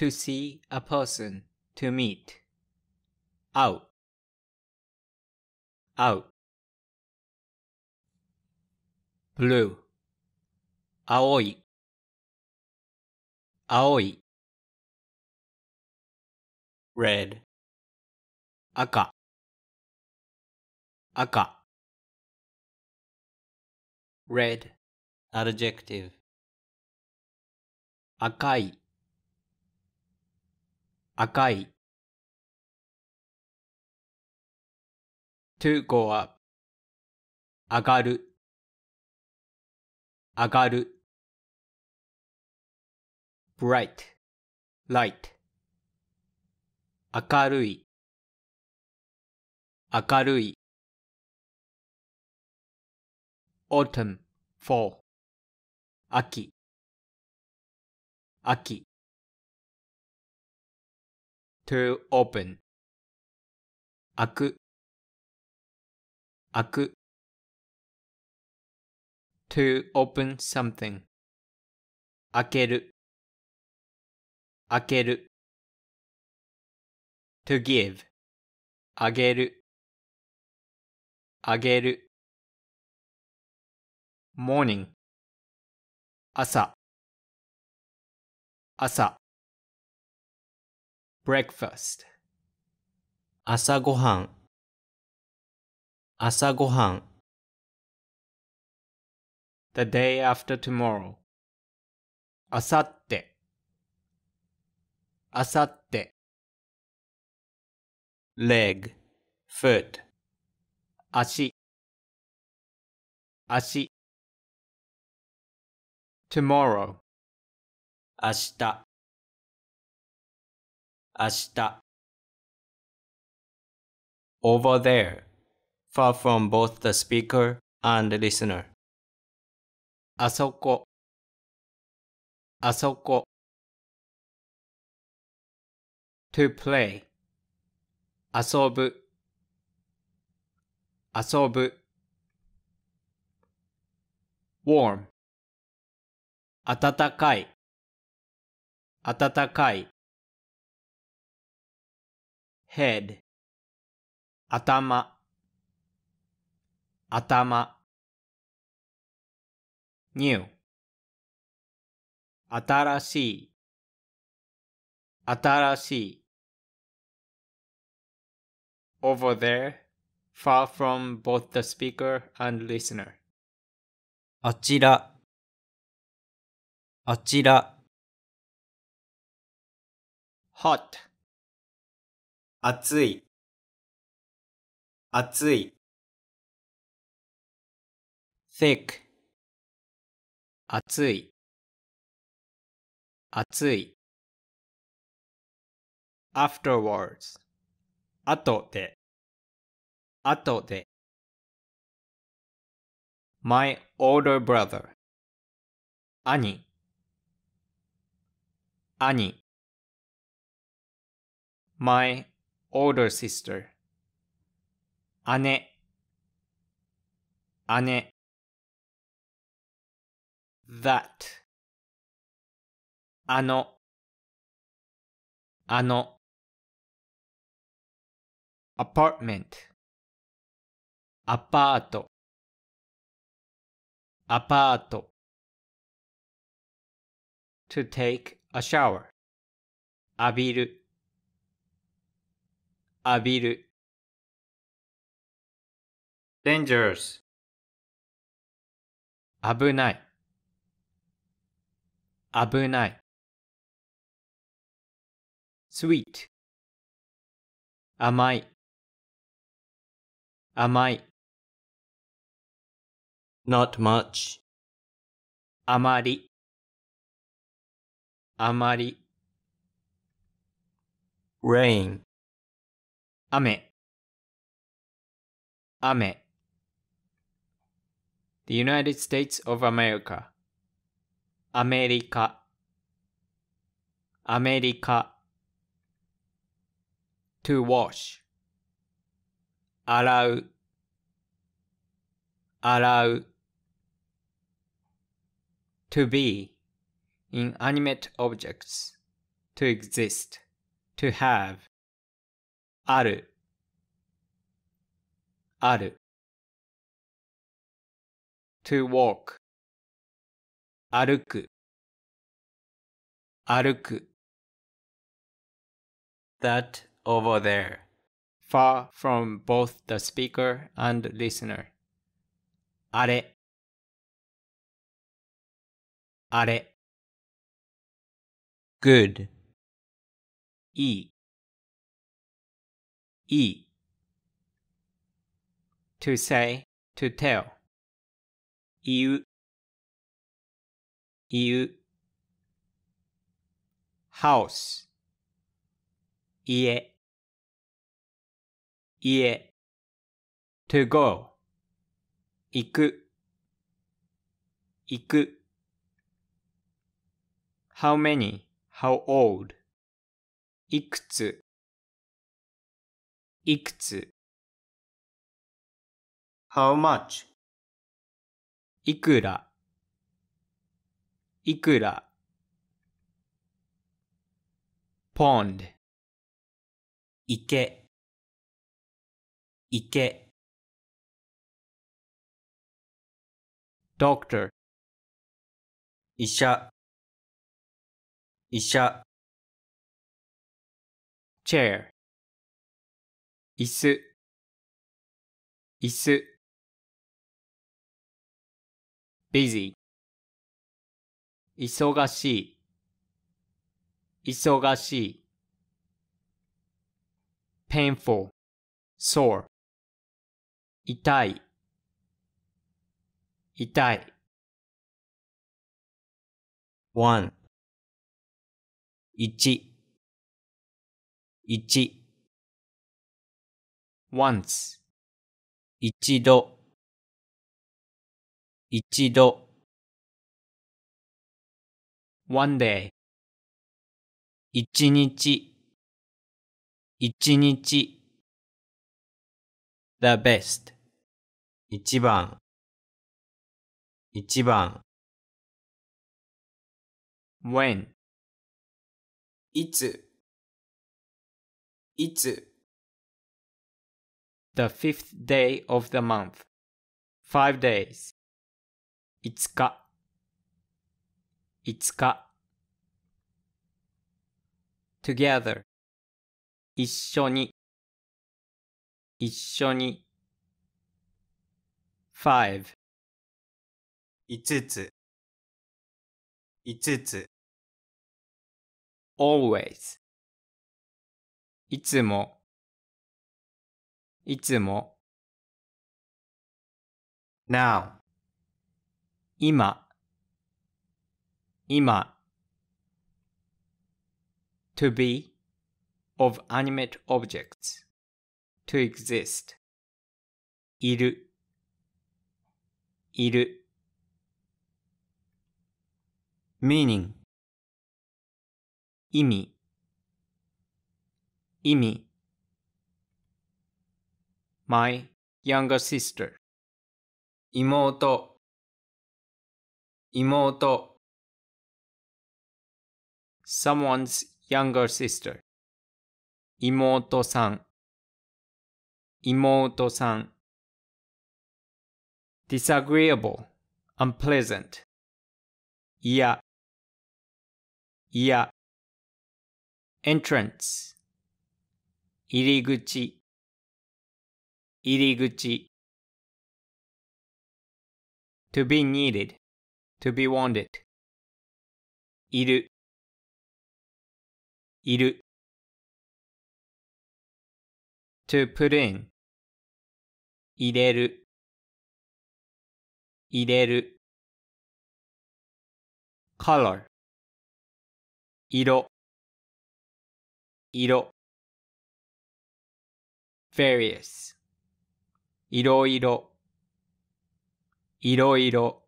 to see a person, to meet. Out. Out. Blue. Aoi. Aoi. Red. Aka. Aka. Red. Adjective. Akai. 赤い to go up 上がる上がる bright light 明るい明るい autumn fall 秋秋 to open 開く開く to open something 開ける開ける to give あげるあげる morning 朝朝 breakfast 朝ごはん朝ごはん the day after tomorrow あさってあさって leg foot 足足 tomorrow 明日明日 over there, far from both the speaker and listener. あそこあそこ to play 遊ぶ遊ぶ warm 暖かい暖かい head Atama. new Atarashi. over there far from both the speaker and listener あちらあちら hot 暑い暑い thick 暑い暑い afterwards 後で後で my older brother 兄兄 my older sister 姉姉 that あのあの apartment アパートアパート to take a shower 浴びる浴びる dangerous 危ない危ない sweet 甘い甘い not much あまりあまり rain 雨雨 The United States of America アメリカアメリカ to wash 洗う洗う to be inanimate objects to exist to have あるある to walk 歩く歩く that over there far from both the speaker and listener あれあれ good いい e. To say, to tell. 言う言う house Ie. Ie. to go 行く行く how many how old いくついくつ How much? いくらいくら pond 池池 doctor 医者医者 chair 椅子椅子 busy 忙しい忙しい painful sore 痛い痛い one 一一 once 一度一度 one day 一日一日 the best 一番一番 when いついつ the fifth day of the month. Five days. 5日5日 together 一緒に一緒に five 5つ5つ always いつもいつも now 今今 to be of animate objects to exist いるいる meaning 意味意味 my younger sister 妹妹 someone's younger sister 妹さん妹さん disagreeable unpleasant いやいや entrance 入り口入り口 to be needed, to be wanted いるいる to put in 入れる入れる color 色色 various いろいろ、いろいろ。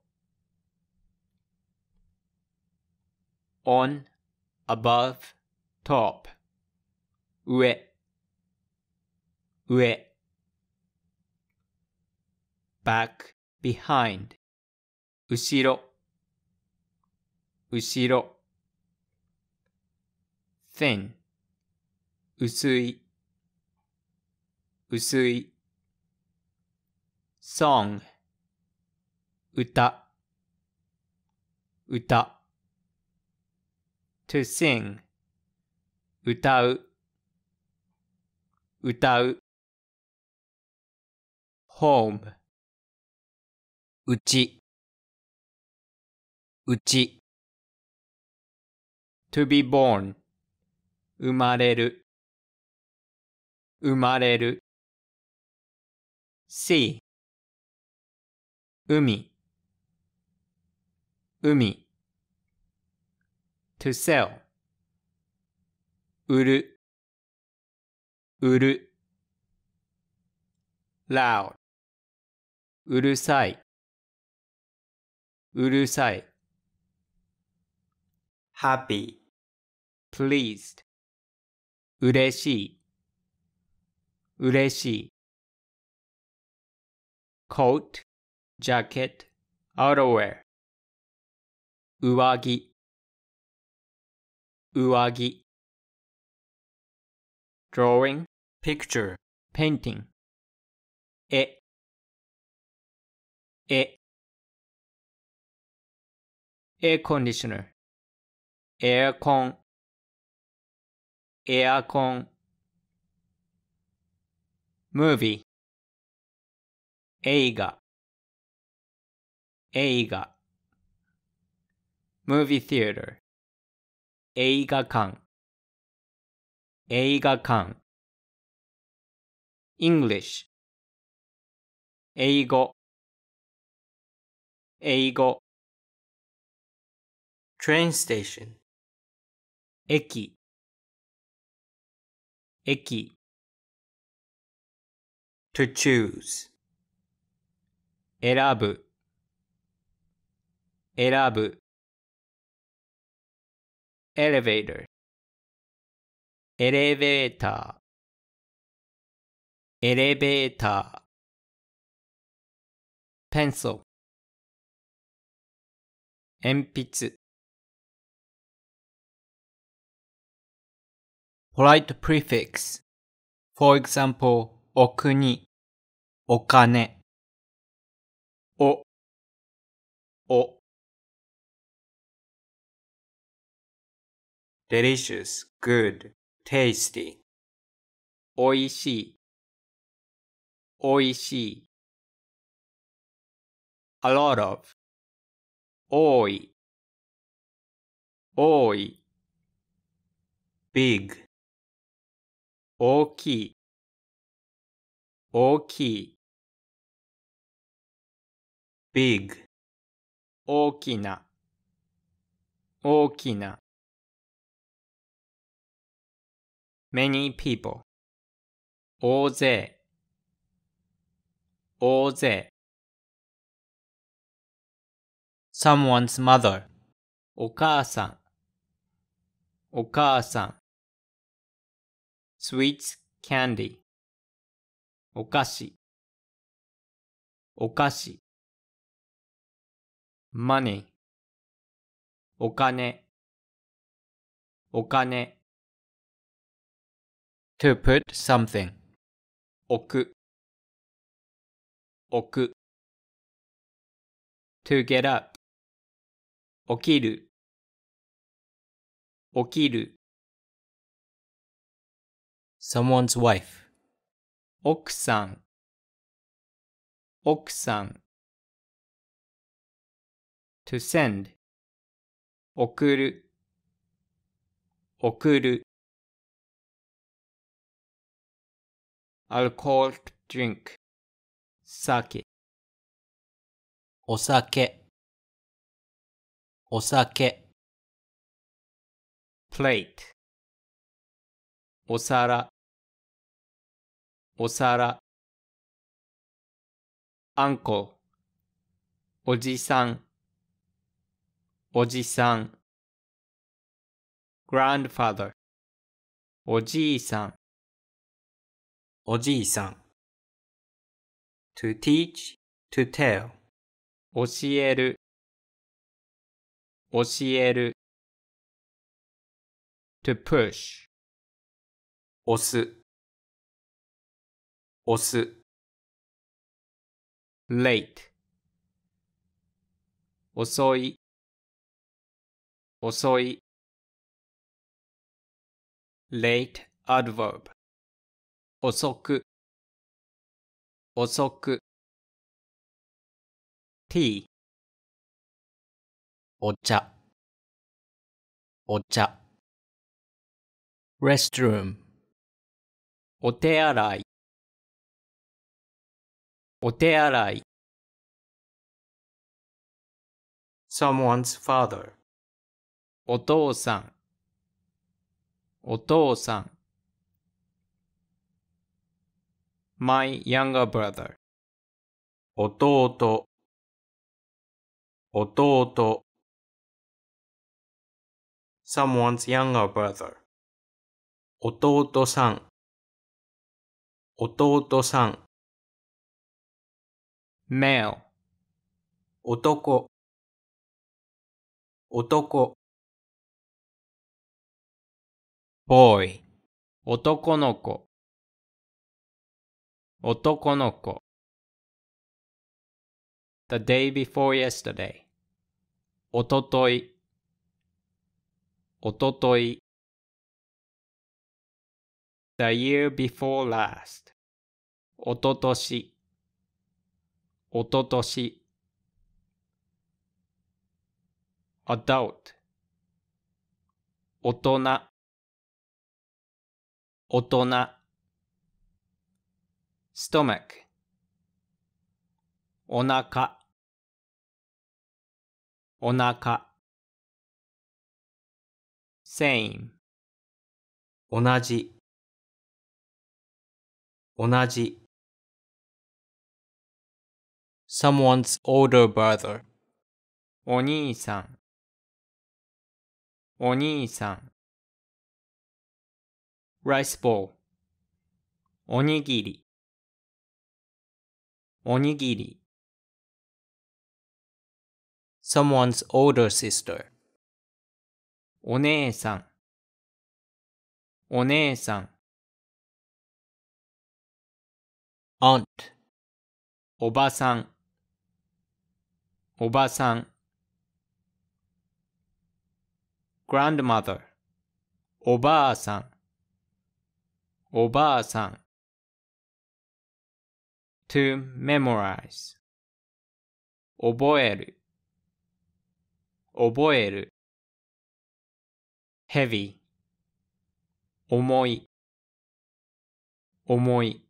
on, above, top, 上、上。back, behind, 後ろ、後ろ。thin, 薄い、薄い。song 歌歌 to sing 歌う歌う home うちうち to be born 生まれる生まれる see 海海 to sell 売る売る loud うるさいうるさい happy pleased うれしいうれしい coat ジャケット、アウトウェア。上着、上着。drawing, picture, painting. 絵、絵。エアコンディショナーエアコンエアコンムービー映画映画 movie theater 映画館映画館 English 英語英語 train station 駅駅 to choose 選ぶ選ぶ e l e v a ー。o r エレベーターエレベーターペンソル鉛筆ポライトプレフィックス for example お国お金お delicious, good, tasty. おいしい、おいしい。a lot of, 多い、多い。big, 大きい、大きい。big, 大きな、大きな。many people 大勢大勢 someone's mother お母さんお母さん sweets candy お菓子お菓子 money お金お金 to put something 置く置く to get up 起きる起きる someone's wife 奥さん奥さん to send 送る送る alcoholic drink 酒お酒お酒 plate お皿お皿 uncle おじさんおじさん grandfather おじいさんおじいさん to teach, to tell 教える教える to push 押す押す late 遅い遅い late adverb 遅く遅く t お茶お茶 restroom お手洗いお手洗い someone's father お父さんお父さん my younger brother 弟弟 someone's younger brother 弟さん弟さん male 男男 boy 男の子男の子 The day before yesterday おとといおととい The year before last おととしおととし Adult 大人大人 stomach おなかおなか same 同じ同じ someone's older brother お兄さんお兄さん rice ball おにぎりおにぎり someone's older sister お姉さんお姉さん aunt おばさんおばさん grandmother おばあさんおばあさん to memorize 覚える覚える heavy 重い重い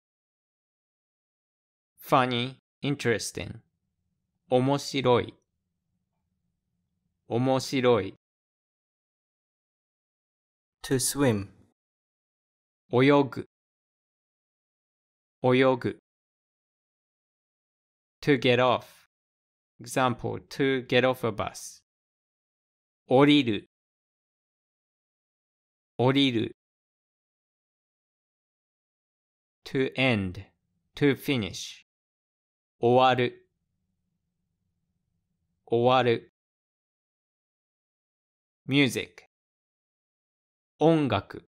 funny interesting 面白い面白い to swim 泳ぐ泳ぐ to get off. Example, to get off a bus. 降りる降りる to end, to finish. 終わる終わる music 音楽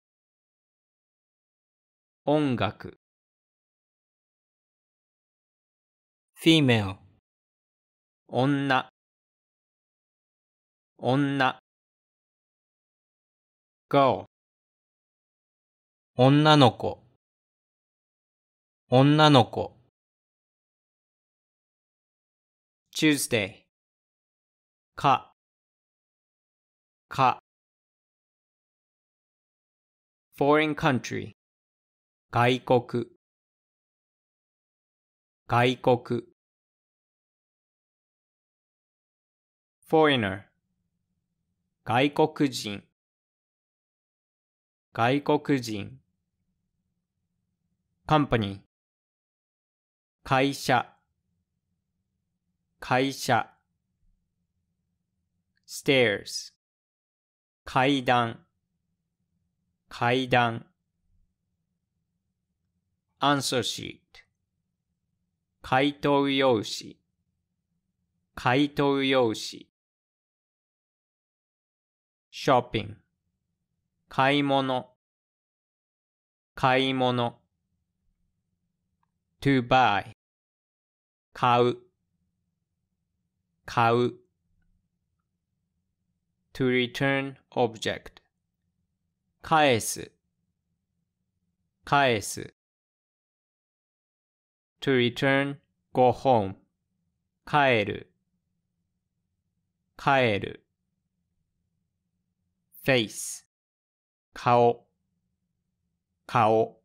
音楽 female 女女 girl 女の子女の子 Tuesday かか foreign country 外国外国 foreigner 外国人外国人 company 会社会社 stairs 階段階段 answer sheet 回答用紙回答用紙 shopping 買い物買い物 to buy 買う買う to return object 返す返す to return go home 帰る帰る face 顔顔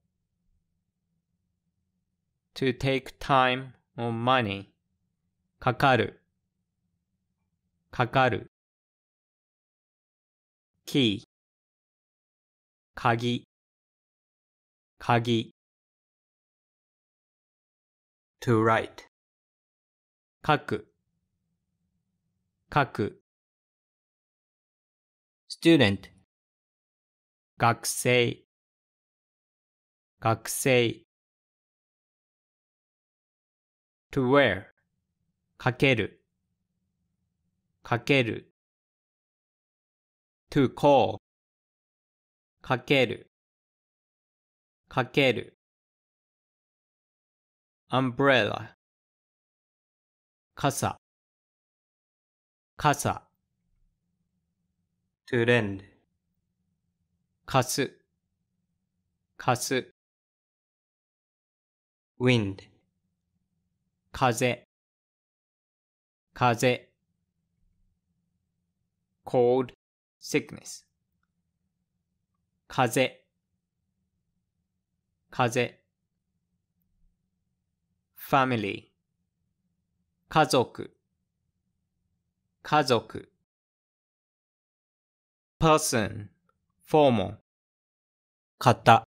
to take time or money かかるかかる key 鍵鍵 to write 書く書く student 学生学生 to wear かけるかける to call かけるかける umbrella 傘傘 to lend 貸す貸す wind 風風 cold sickness 風風 family 家族家族 person, formal. 型、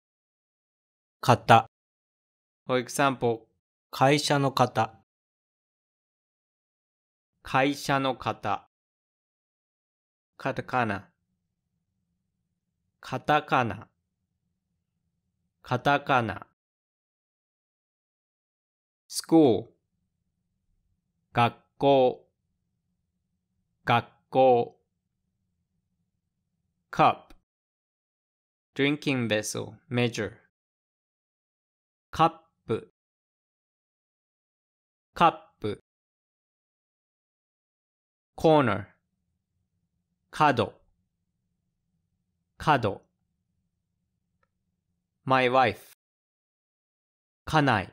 型。For example, 会社の方、会社の方。カタカナ、カタカナ、カタカナ。school, 学校、学校。cup drinking vessel measure cup cup corner 角角 my wife 家内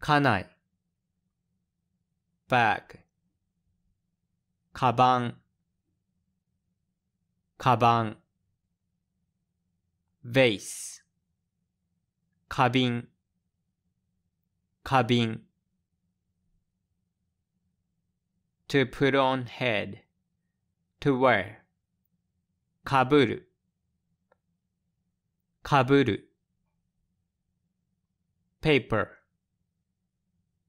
家内 bag カバンカバン vase 花瓶花瓶 to put on head to wear かぶるかぶる paper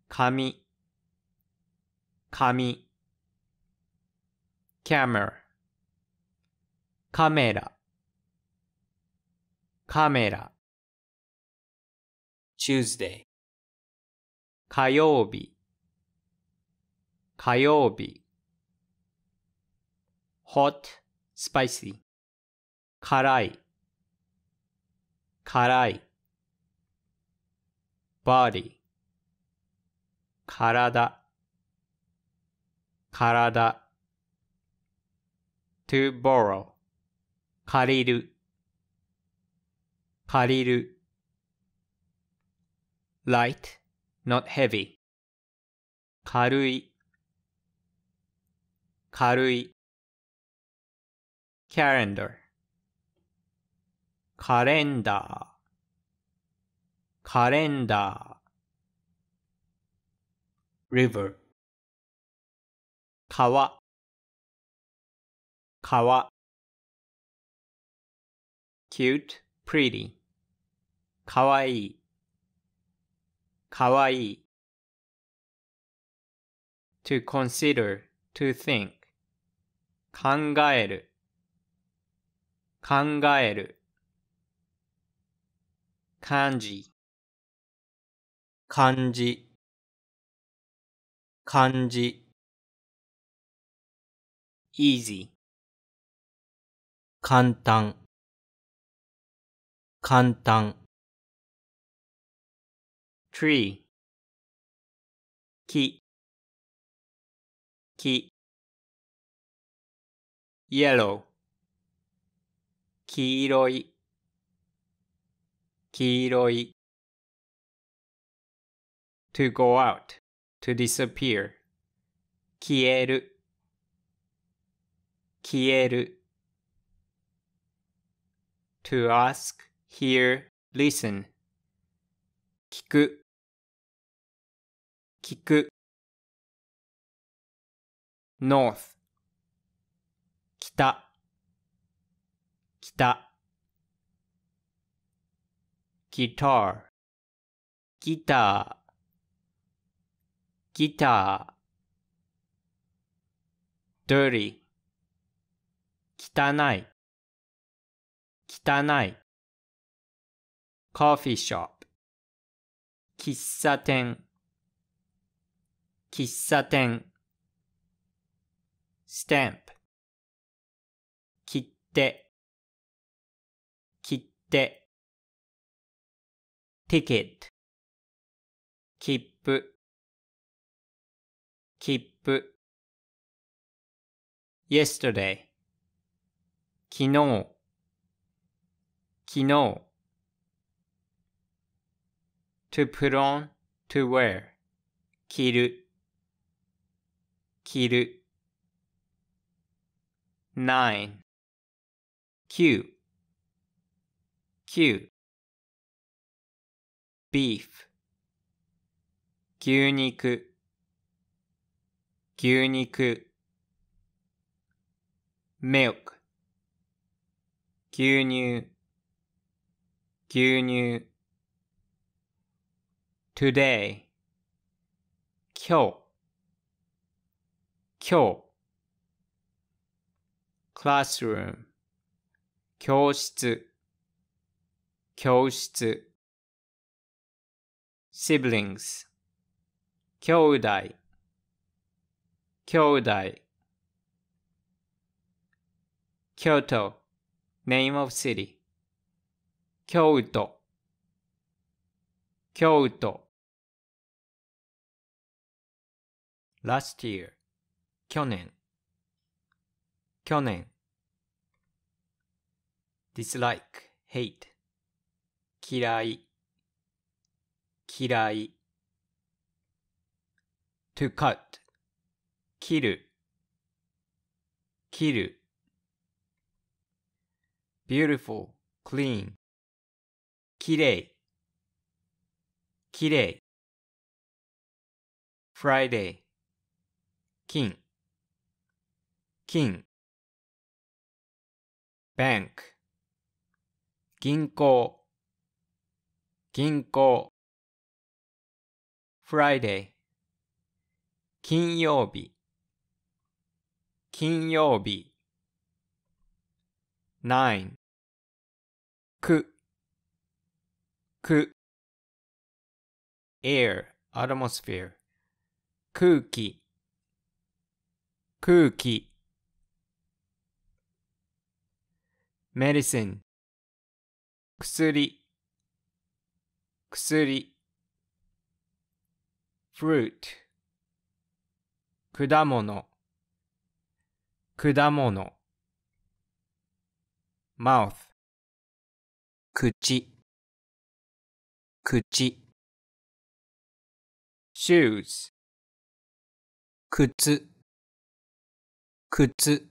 紙紙 camera カメラカメラ Tuesday 火曜日火曜日 hot, spicy 辛い辛い body 体体 to borrow 借りる、借りる。light, not heavy. 軽い、軽い。calendar, カレンダー、カレンダー。river, 川、川。cute, pretty かわいいかわいい to consider, to think 考える考える漢字漢字漢字 easy 簡単簡単 tree 木木 yellow 黄色い黄色い to go out to disappear 消える消える to ask hear, listen 聞く聞く north 北北 guitar ギターギター dirty 汚い汚い coffee shop 喫茶店喫茶店 stamp 切手切手 ticket 切符切符 yesterday 昨日昨日 to put on, to wear 着る着る nine 九九 beef 牛肉牛肉 milk 牛乳牛乳 today 今日今日 classroom 教室教室 siblings 兄弟兄弟 Kyoto name of city 京都京都 last year 去年去年 dislike hate 嫌い嫌い to cut 切る切る beautiful clean きれいきれい Friday 金金 bank 銀行銀行 Friday 金曜日金曜日 nine くく air atmosphere 空気空気 medicine 薬薬 fruit 果物果物 mouth 口口 shoes 靴靴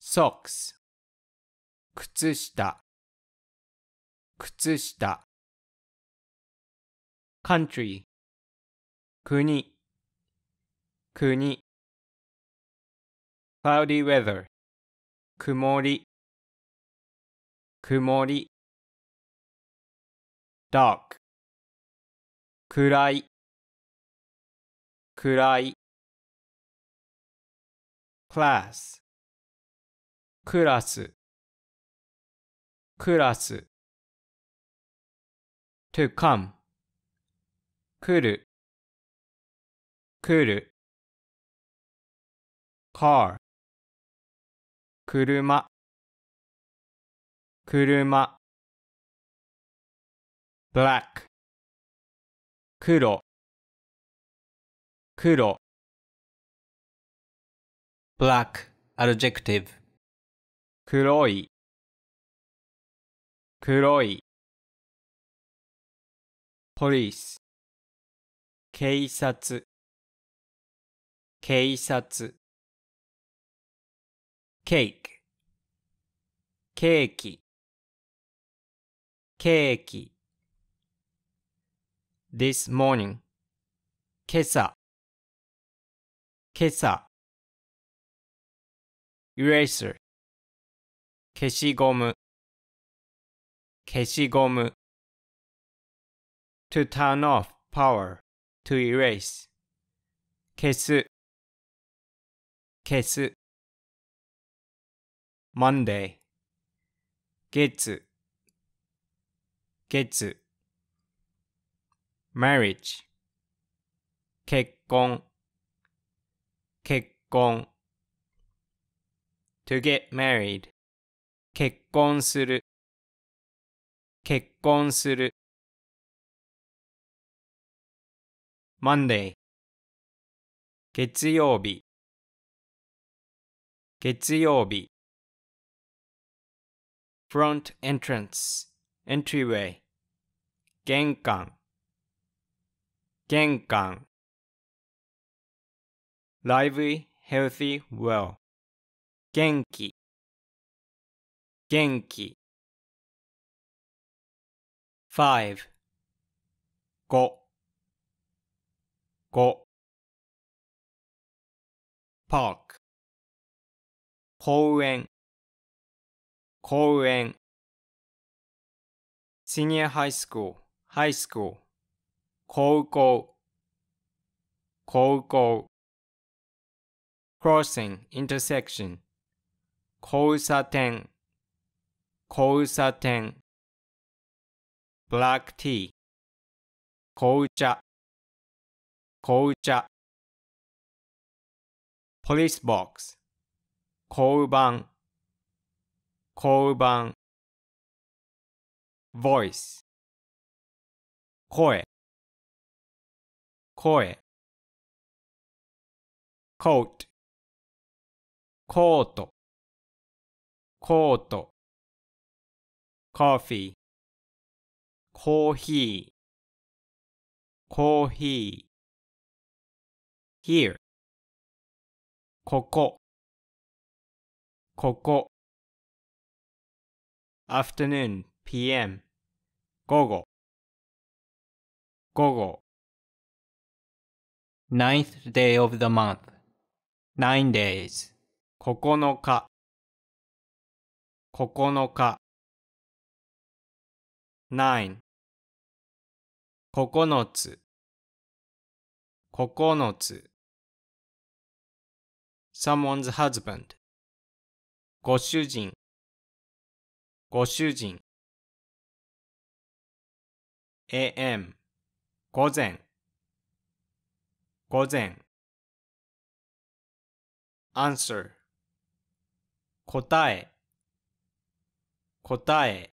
socks 靴下靴下 country 国国 cloudy weather 曇り曇り dark 暗い暗い class クラスクラス to come 来る来る car 車車 black 黒黒 black adjective 黒い黒い police 警察警察 cake ケーキケーキ this morning 今朝今朝 eraser 消しゴム消しゴム to turn off power to erase 消す消す Monday 月月 marriage 結婚結婚 to get married 結婚する結婚する Monday 月曜日月曜日 front entrance entryway 玄関玄関 lively healthy well 元気元気5 5 5 park 公園公園 senior high school high school 高校高校 crossing intersection 交差点交差点 black tea 紅茶紅茶 police box 交番交番 voice 声声 coat コートコートコーヒーコーヒーコーヒー here ここここ afternoon pm 午後午後 ninth day of the month nine days 9日9日9 9つ9つ someone's husband ご主人ご主人 am 午前午前 answer 答え答え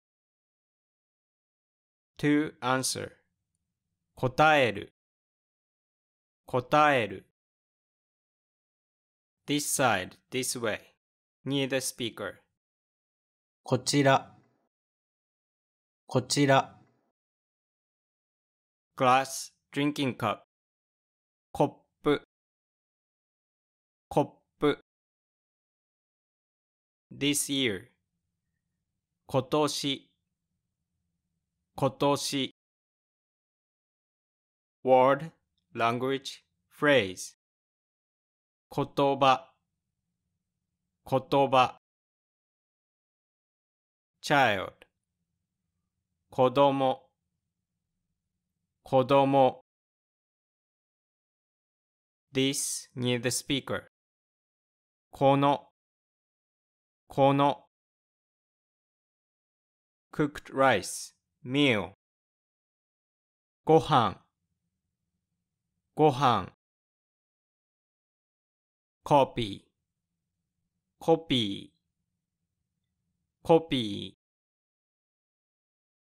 to answer 答える答える this side, this way near the speaker こちらこちら glass, drinking cup コップコップ this year 今年今年 word language phrase 言葉言葉 child 子供子供 this near the speaker このこの cooked rice, meal ご飯ご飯 copy, copy, copy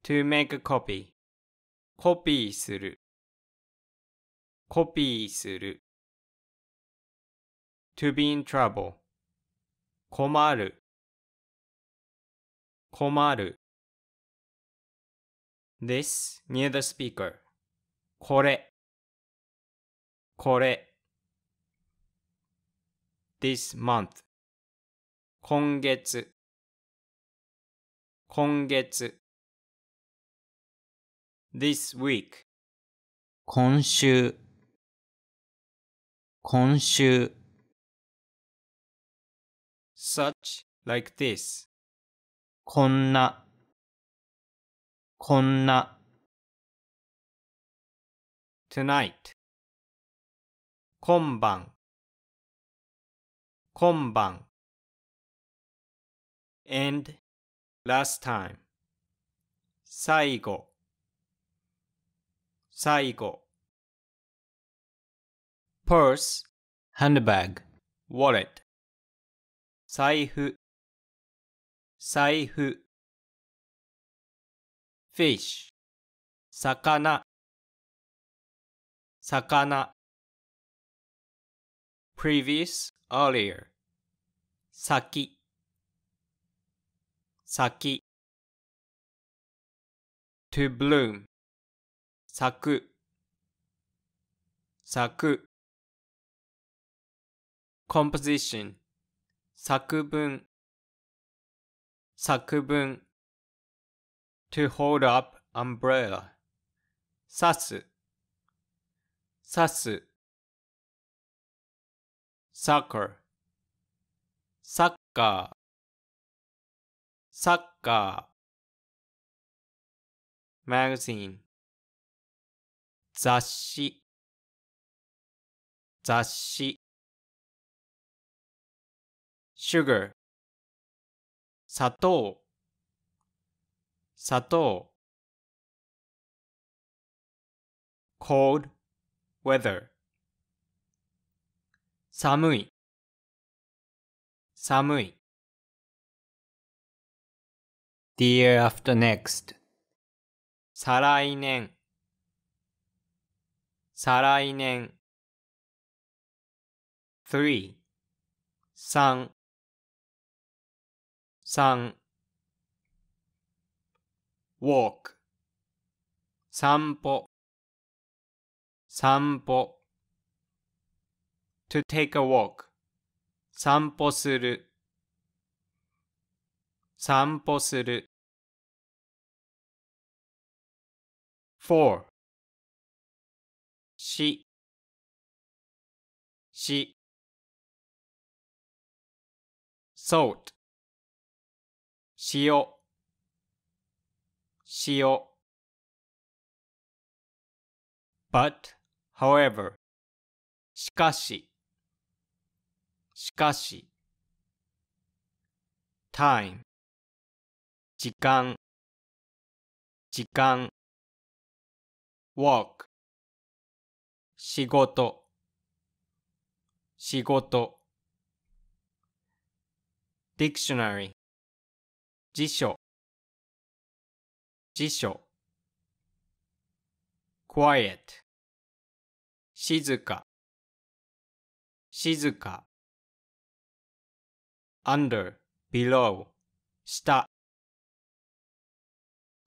to make a copy コピーするコピーする to be in trouble 困る困る This near the speaker. これこれ This month. 今月今月 This week. 今週今週 Such like this. こんなこんな tonight 今晩今晩 and last time 最後最後 purse handbag wallet 財布財布 fish 魚魚 previous earlier 先先 to bloom 咲く咲く composition 作文作文 To hold up umbrella. 刺す刺す soccer サッカーサッカー magazine 雑誌雑誌 sugar 砂糖砂糖 cold weather 寒い寒い the year after next 再来年再来年 three 三三 walk 散歩散歩 to take a walk 散歩する散歩する for しし salt 塩よ。but, however しかししかし time 時間時間 walk 仕事仕事 dictionary 辞書辞書 quiet 静か静か under below 下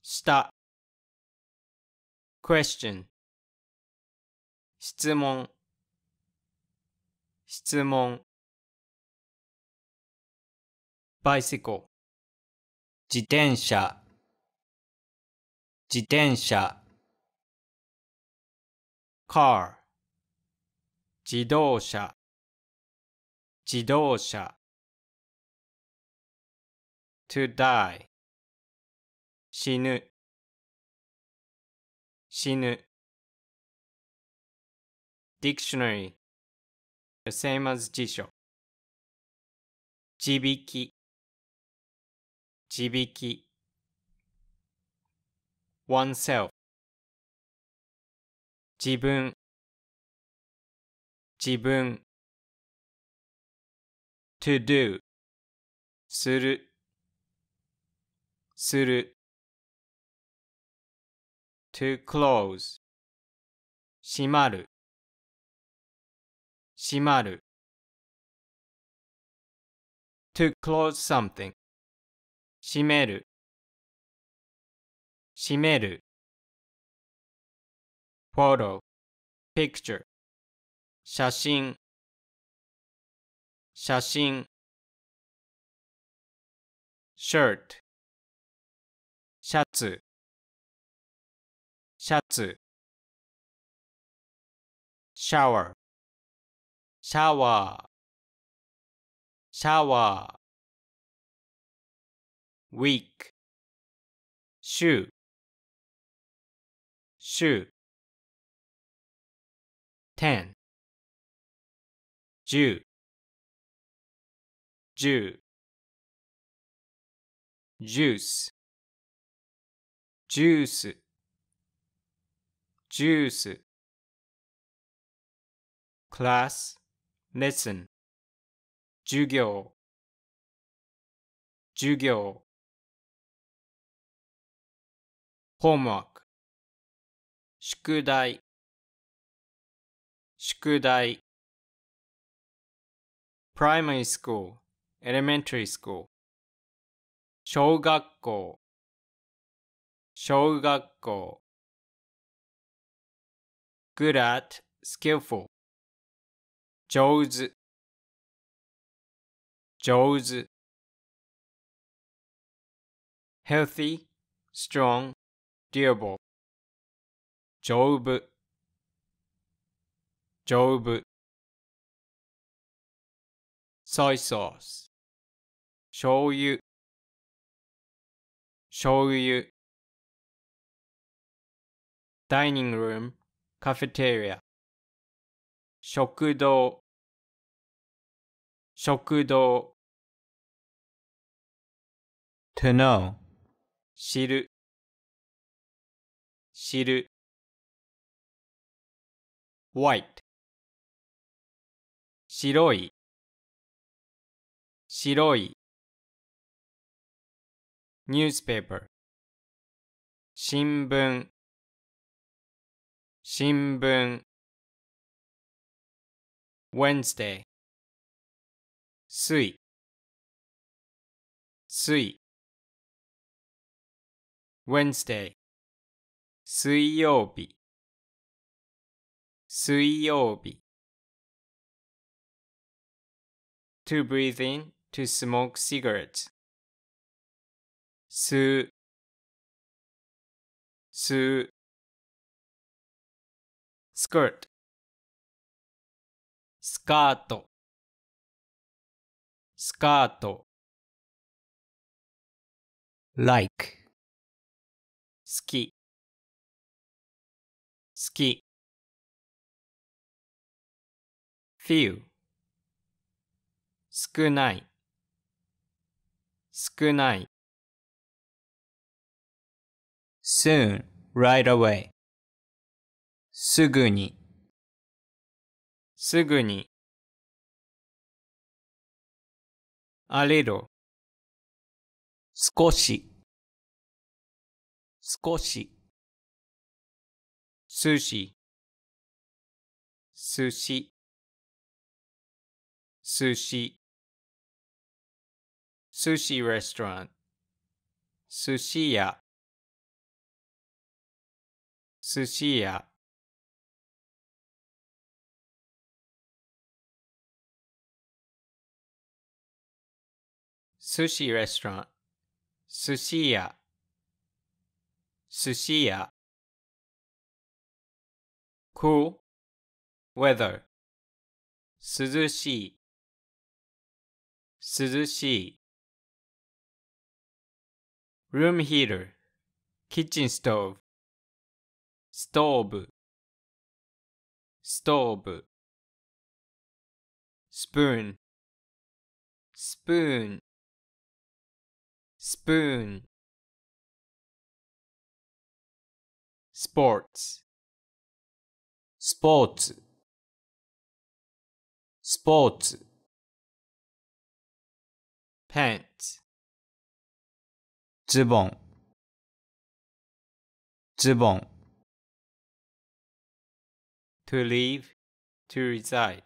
下 question 質問質問 bicycle 自転車自転車 car 自動車自動車 to die 死ぬ死ぬ dictionary the same as 辞書地引き地引き oneself 自分自分 to do するする to close 閉まる閉まる to close something 閉める閉める photo picture 写真写真 shirt シャツシャツ s h シャワーシャワーシャワー week 週 shoe 10 10 10 juice juice juice class lesson 授業授業 homework 宿題宿題 primary school elementary school 小学校小学校 good at skillful 上手上手 healthy strong durable 丈夫丈夫ソイソース醤油醤油ダイニングルームカフェテリア食堂食堂 to know 知る知る white 白い白い newspaper 新聞新聞 Wednesday 水水 Wednesday 水曜日水曜日 to breathe in to smoke cigarette 吸う吸う skirt スカートスカート like 好き好き few 少ない少ない soon right away すぐにすぐに a little 少し少し寿司寿司寿司寿司レストラン寿司屋寿司屋寿司レストラン寿司屋寿司屋 Cool weather 涼しい suzushi room heater kitchen stove stove stove spoon spoon spoon sports sports sports pants ズボンズボン to live, to reside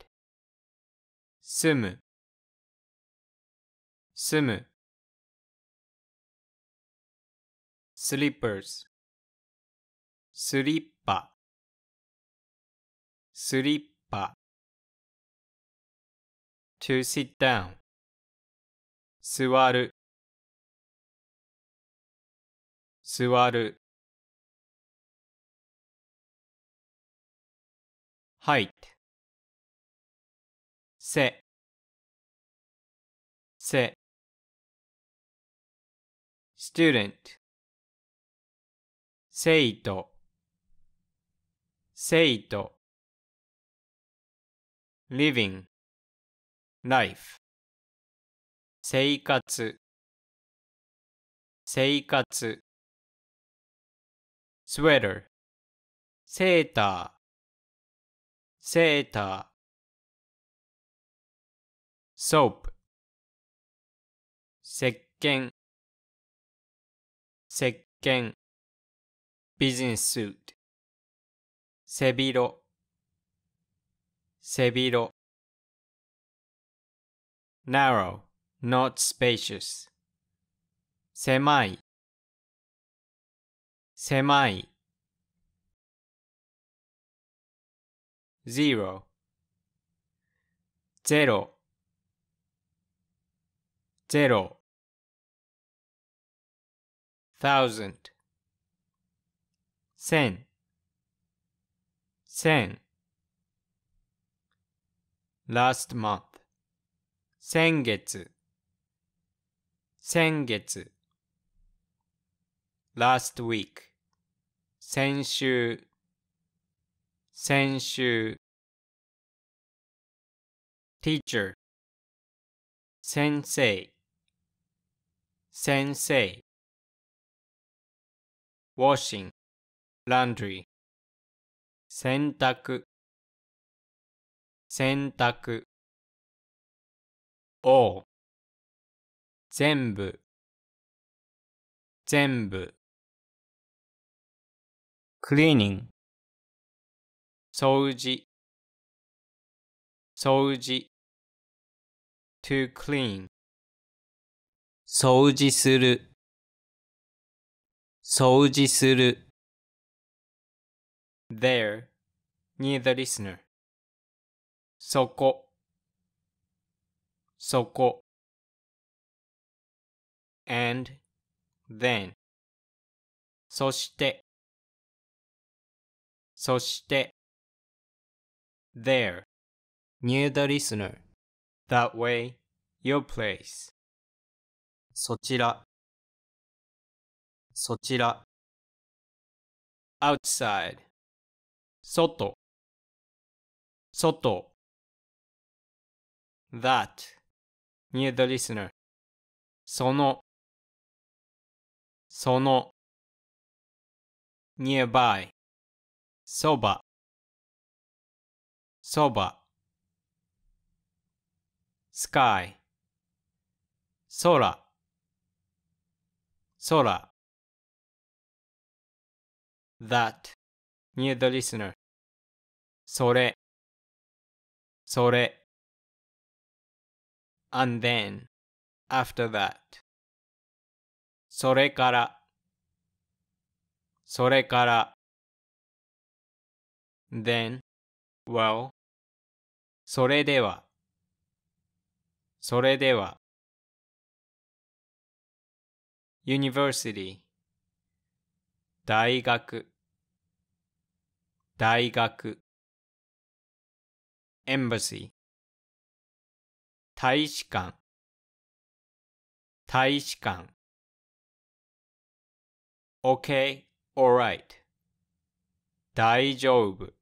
住む住む slippers slippa. to sit down 座る座る入ってせせ student 生徒生徒 living life 生活生活スウェーダー。セーターセーター soap 石鹸石鹸ビジネススーツ背広背広 n a r not spacious. 狭い狭い zero zero zero thousand sen sen last month 先月先月 last week 先週先週 teacher 先生先生 washing laundry 洗濯洗濯 all 全部全部 cleaning 掃除掃除 to clean 掃除する掃除する there near the listener そこそこ and then そしてそして there near the listener that way your place そちらそちら outside 外外 that near the listener そのその nearby そばそば sky 空空 that near the listener それそれ and then after that それから、それから。then, well, それでは、それでは。university 大学大学 embassy 大使館大使館 okay, alright. 大丈夫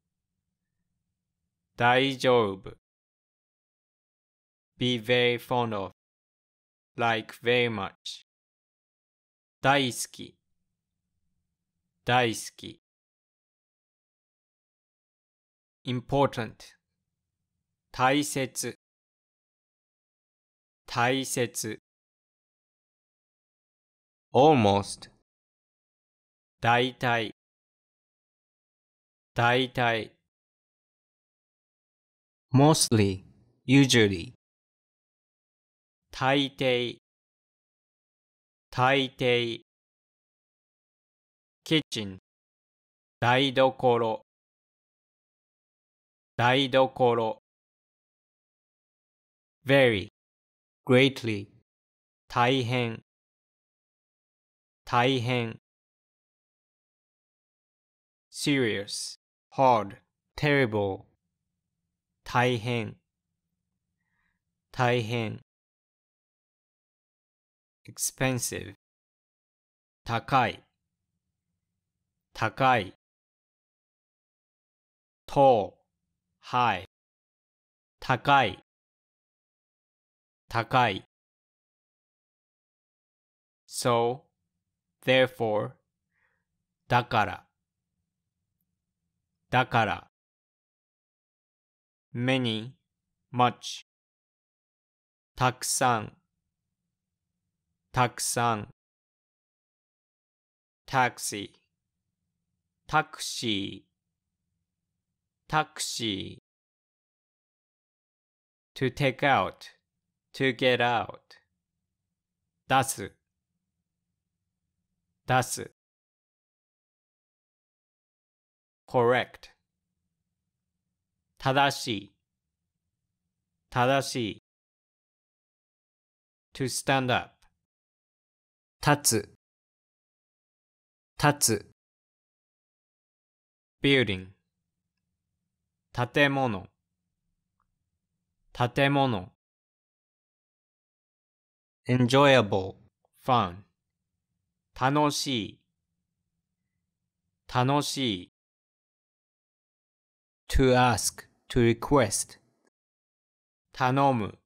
大丈夫 be very fond of, like very much. 大好き大好き important 大切大切 almost 大体大体 mostly usually 大抵大抵キッチン台所台所 very greatly 大変大変 serious, hard, terrible, 大変大変 expensive 高い高い tall high 高い高い so therefore だからだから many, much たくさんたくさん taxi タクシータクシー to take out to get out 出す出す correct 正しい正しい to stand up 立つ立つ building 建物建物 enjoyable fun 楽しい楽しい to ask, to request 頼む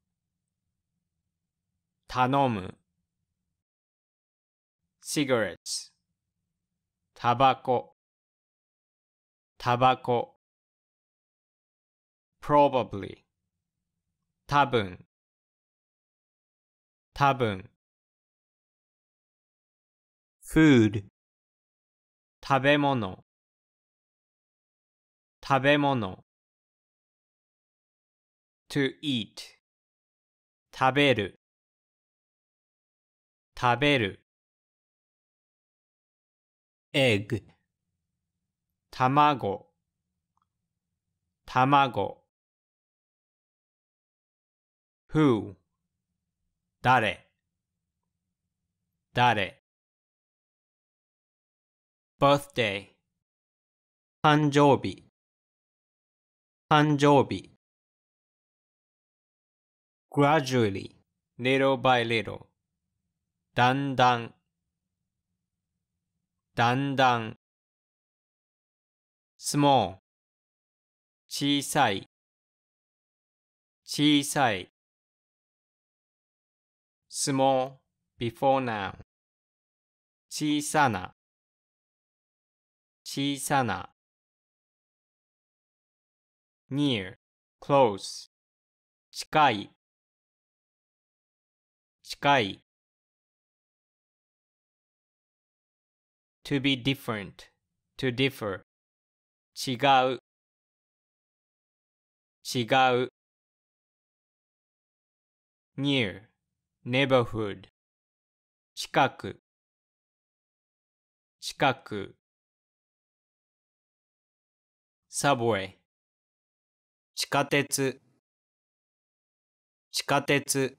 頼む cigarettes タバコタバコ probably 多分多分 food 食べ物食べ物 to eat 食べる食べる egg 卵卵 who 誰誰 birthday 誕生日誕生日 gradually, little by little だんだんだんだん small 小さい小さい small before now 小さな小さな near, close 近い近い to be different, to differ 違う違う near, neighborhood 近く近く subway 地下鉄地下鉄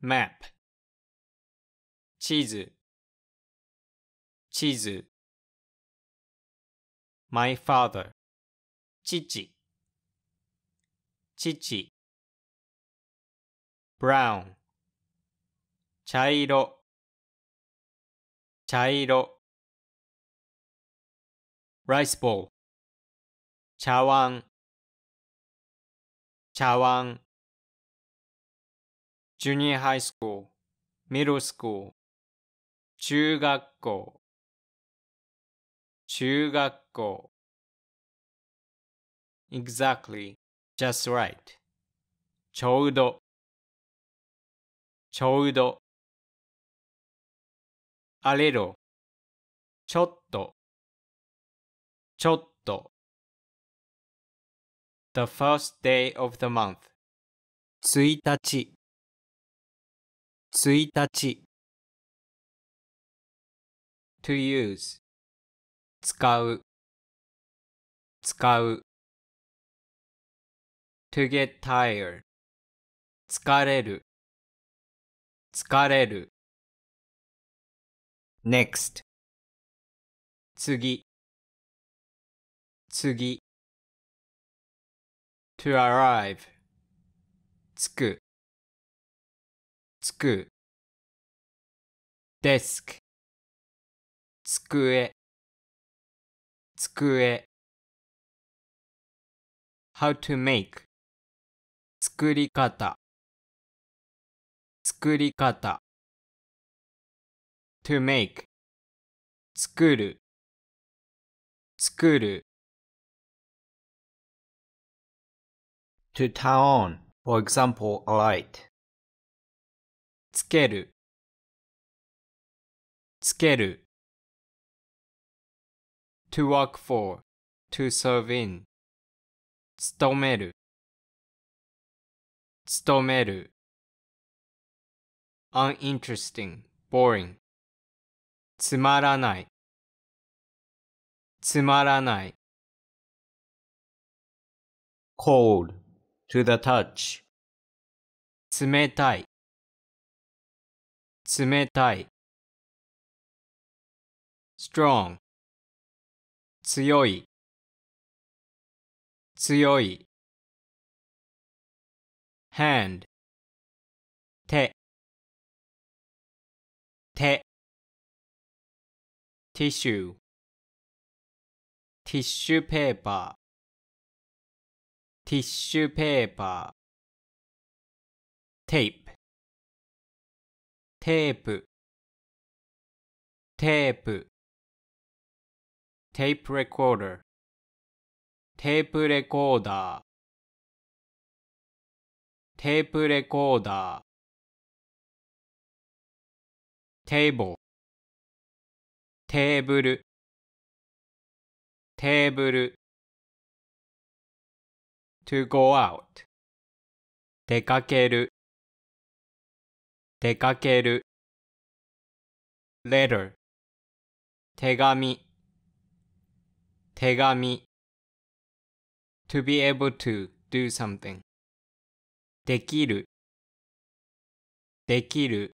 map 地図地図 my father 父父 brown 茶色茶色 rice ball 茶碗茶碗 junior high school, middle school, 中学校中学校 exactly, just right, ちょうどちょうどあれろちょっとちょっ the first day of the month 1日1日 to use 使う使う to get tired 疲れる疲れる next 次次 to arrive つくつく desk 机机 how to make 作り方作り方 to make 作る作る to turn on, for example, a light. つけるつける to work for, to serve in. 勤める勤める uninteresting, boring. つまらないつまらない cold to the touch 冷たい冷たい strong 強い強い hand 手手ティッシュティッシュペーパーティッシュペーパーテープテープテープテープレコーダーテープレコーダーテープレコーダーテーブルテーブルテーブル to go out 出かける出かける letter 手紙手紙 to be able to do something できるできる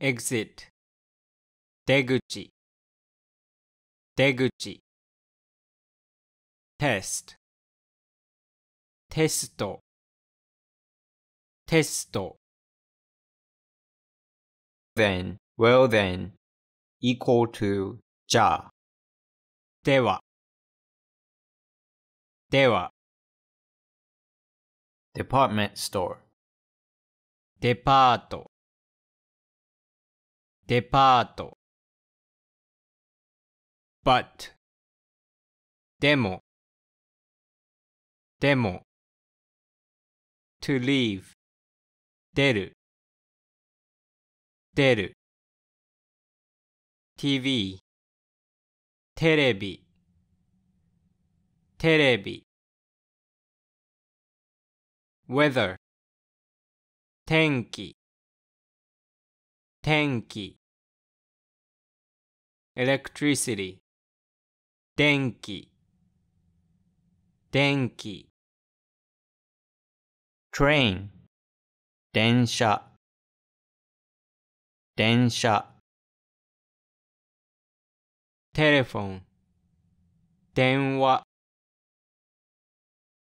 exit 出口出口テストテストテスト then well then equal to じゃあではでは department store デパートデパート but でも demo to leave 出る出る TV テレビテレビ weather 天気天気 electricity 電気電気 train 電車電車テレフォン電話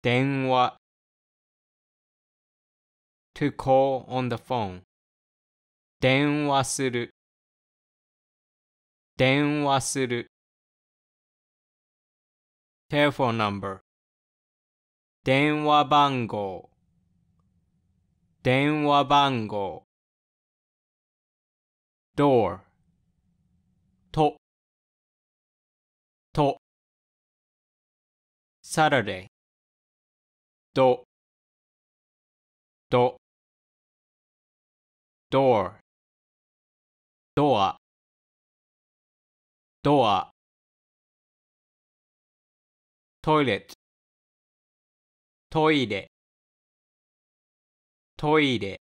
電話 to call on the phone 電話する電話する telephone number 電話番号電話番号 door とと Saturday どど door ドアドアトイレットトイレトイレ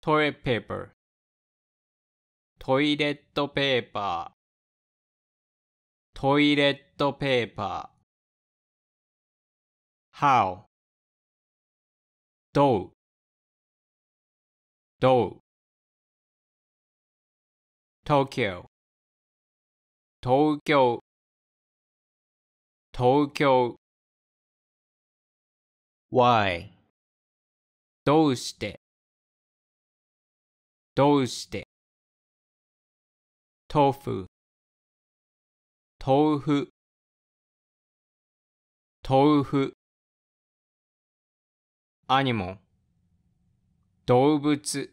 トイレットペーパートイレットペーパー how どうどう t o 東京東京 why どうしてどうして豆腐豆腐豆腐アニモ動物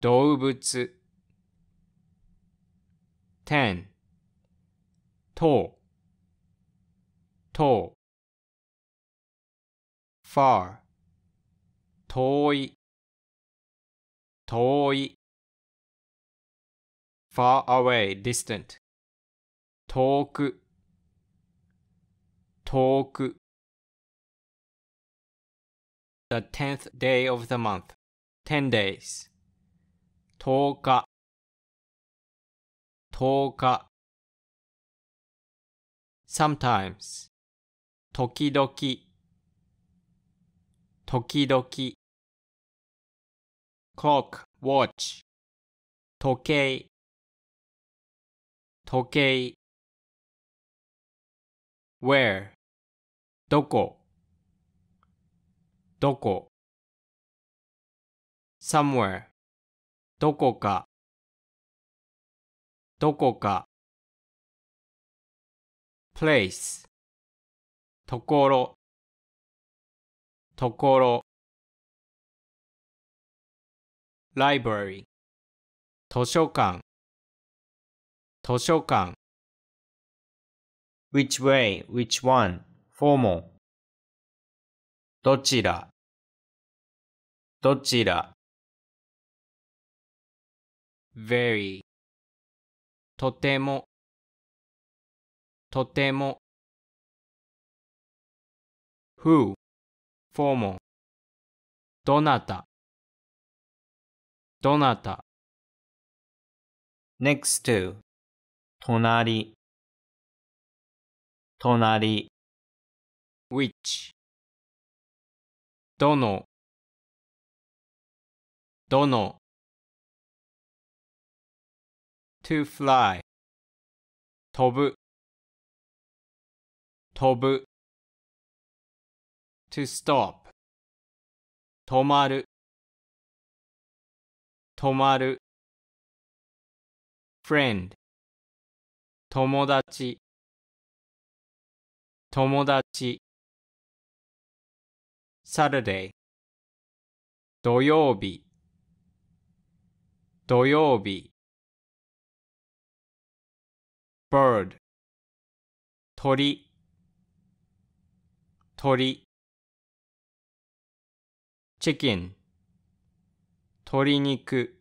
動物 t e とうとう far 遠い遠い far away distant 遠く遠く the tenth day of the month ten days 10日10日 sometimes 時々時々 clock watch 時計時計 where どこどこ somewhere どこかどこか place ところところ library 図書館図書館 which way, which one, formal どちらどちら very とてもとても who フォーモンどなたどなた next to 隣隣 which どのどの to fly 飛ぶ飛ぶ to stop 止まる止まる friend 友達友達 Saturday 土曜日土曜日 bird 鳥鳥 chicken 鶏肉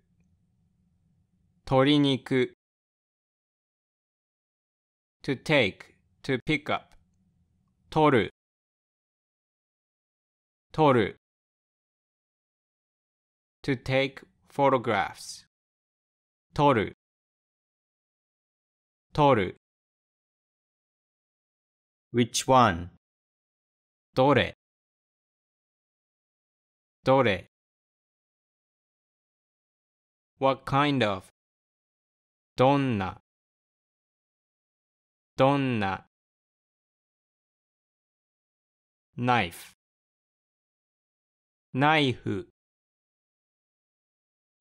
鶏肉 to take to pick up 取る取る to take photographs 撮る撮る which one どれどれ What kind of どんなどんな knife ナイフ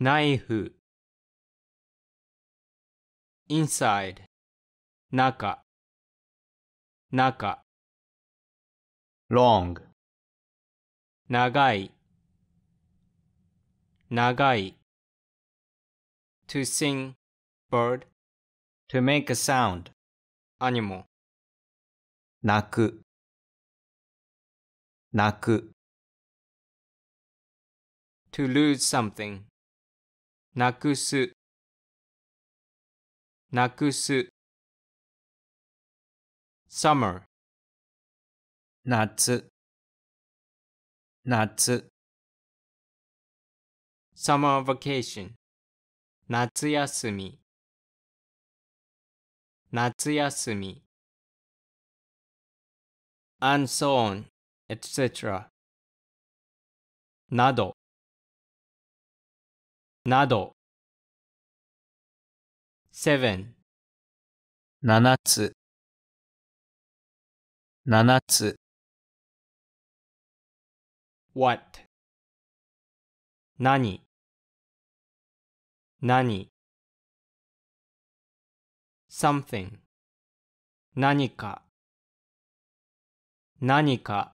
ナイフ inside 中中 long 長い長い to sing, bird, to make a sound, animal 泣く泣く to lose something なくすなくす summer 夏夏 summer vacation 夏休み夏休み and so on etc などなど7 7つ7つ what 何何 something 何か何か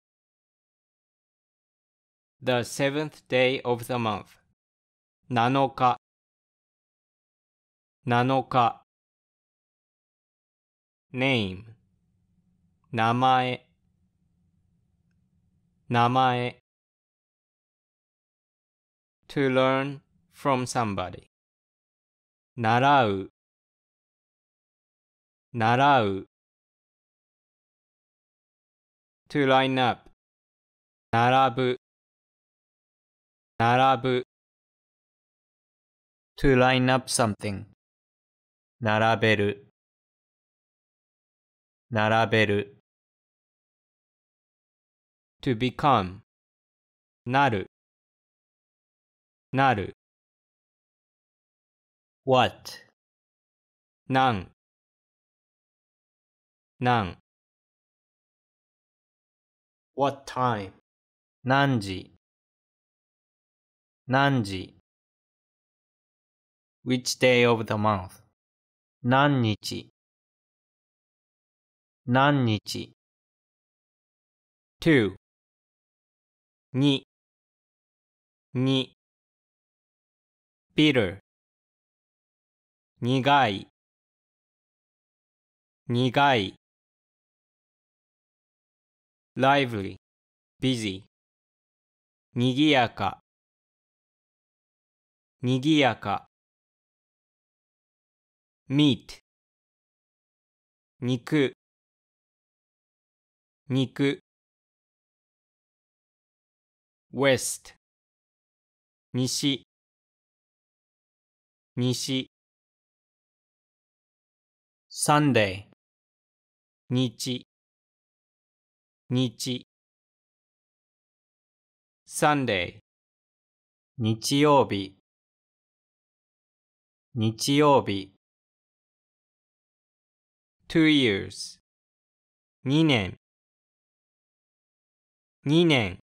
the seventh day of the month 7日7日 name 名前名前 to learn from somebody 習う習う to line up 並ぶ並ぶ to line up something 並べる並べる to become なるなる what なんなん what time 何時何時 which day of the month 何日何日 to にに e r 苦い苦い lively busy にぎやかにぎやか meat 肉肉 west 西西 Sunday 日日 Sunday 日曜日日曜日 two years 二年二年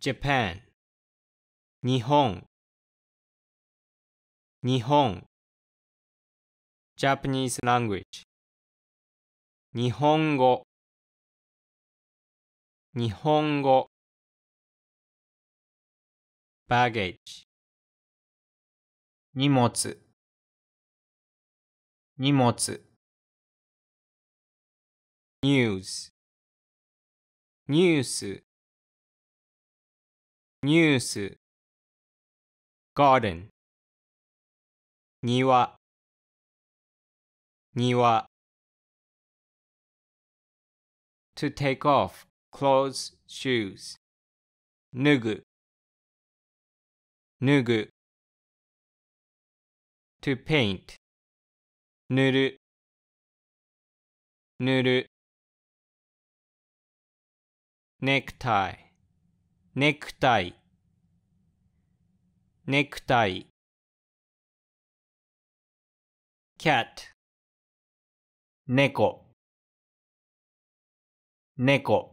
Japan 日本日本 Japanese language 日本語日本語 baggage 荷物荷物 news ニュースニュース garden 庭庭 to take off clothes shoes 脱ぐ脱ぐ to paint 塗る塗る necktie ネクタイネクタイ cat 猫猫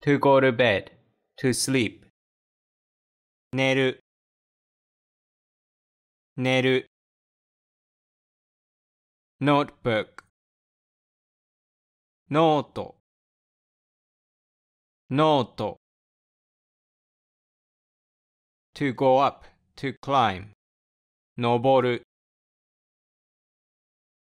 to go to bed, to sleep 寝る寝る notebook ノートノート to go up, to climb 登る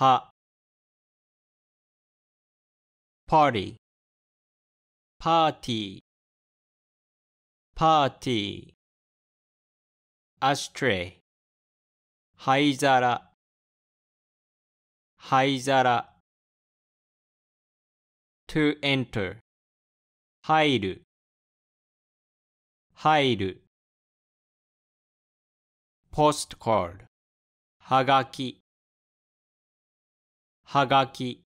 は party パーティーパーティーアシュトレイ灰皿灰皿 to enter 入る入るポストカードはがきはがき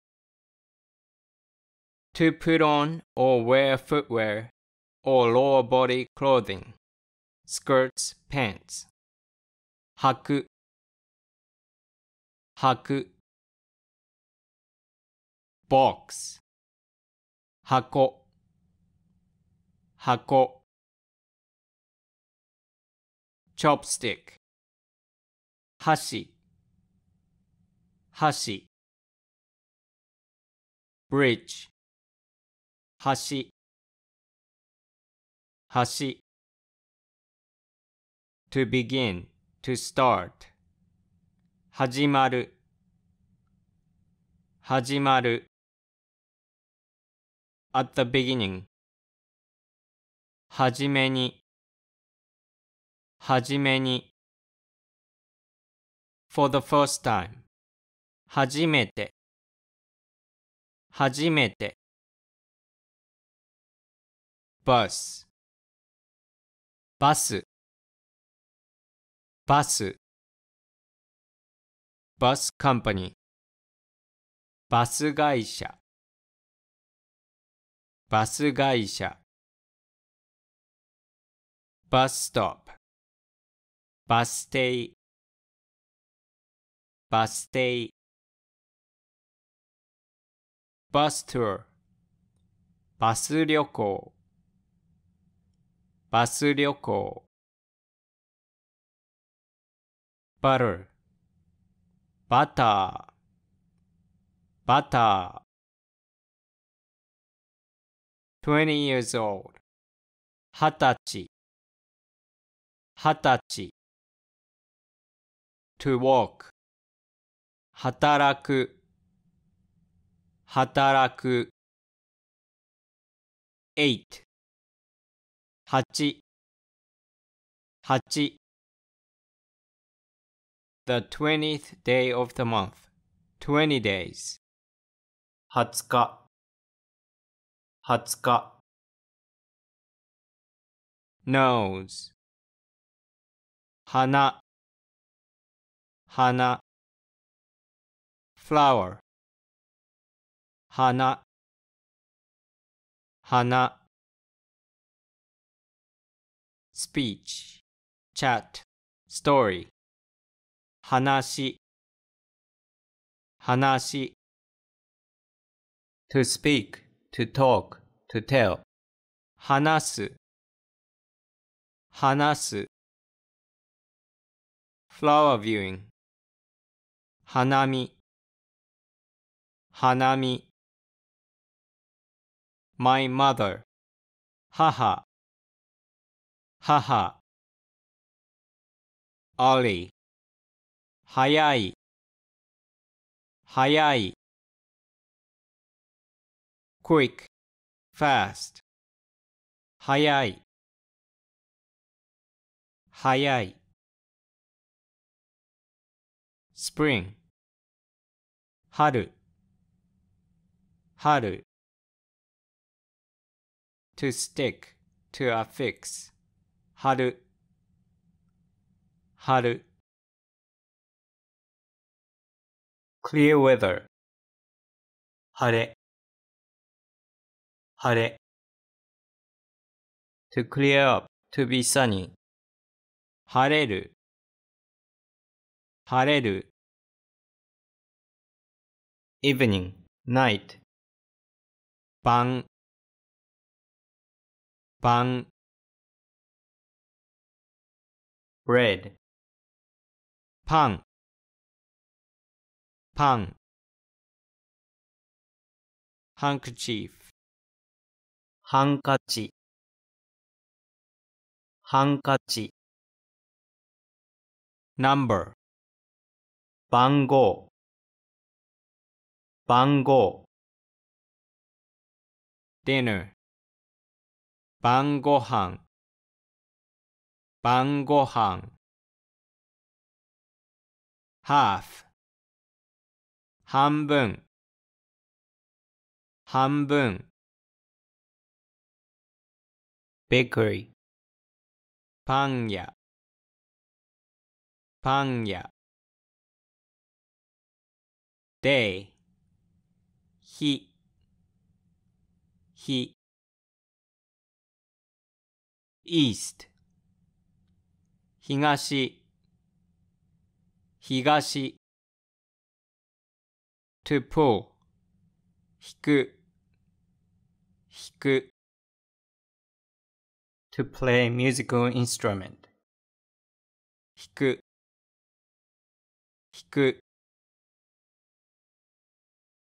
to put on or wear footwear or lower body clothing, skirts, pants. はくはく box 箱箱 chopstick 箸箸 bridge 橋橋 to begin to start 始まる始まる at the beginning はじめにはじめに for the first time 初めて初めてバスバスバスバスカンパニーバス会社バス会社バスストップバス停バス停バス t o u バス旅行バス旅行 b u t バターバター20 years old 二十歳二十歳 to walk 働く働く eight 八八 The twentieth day of the month twenty days 20日20日 nose 花花 flower 花花 speech chat story 話話 to speak to talk to tell 話す話す flower viewing 花見花見 my mother, haha, haha, Ollie, hayai, hayai, quick, fast, hayai, hayai, spring, haru, haru to stick to a fix. Haru. clear weather Hare. to clear up to be sunny Hareru. evening night Bang. パン bread パンパン handkerchief ハンカチハンカチ number 番号番号 dinner 晩ご飯晩ご飯 half 半分半分 bakery パン屋パン屋 day 日日 east 東東 to pull 引く引く to play musical instrument 引く引く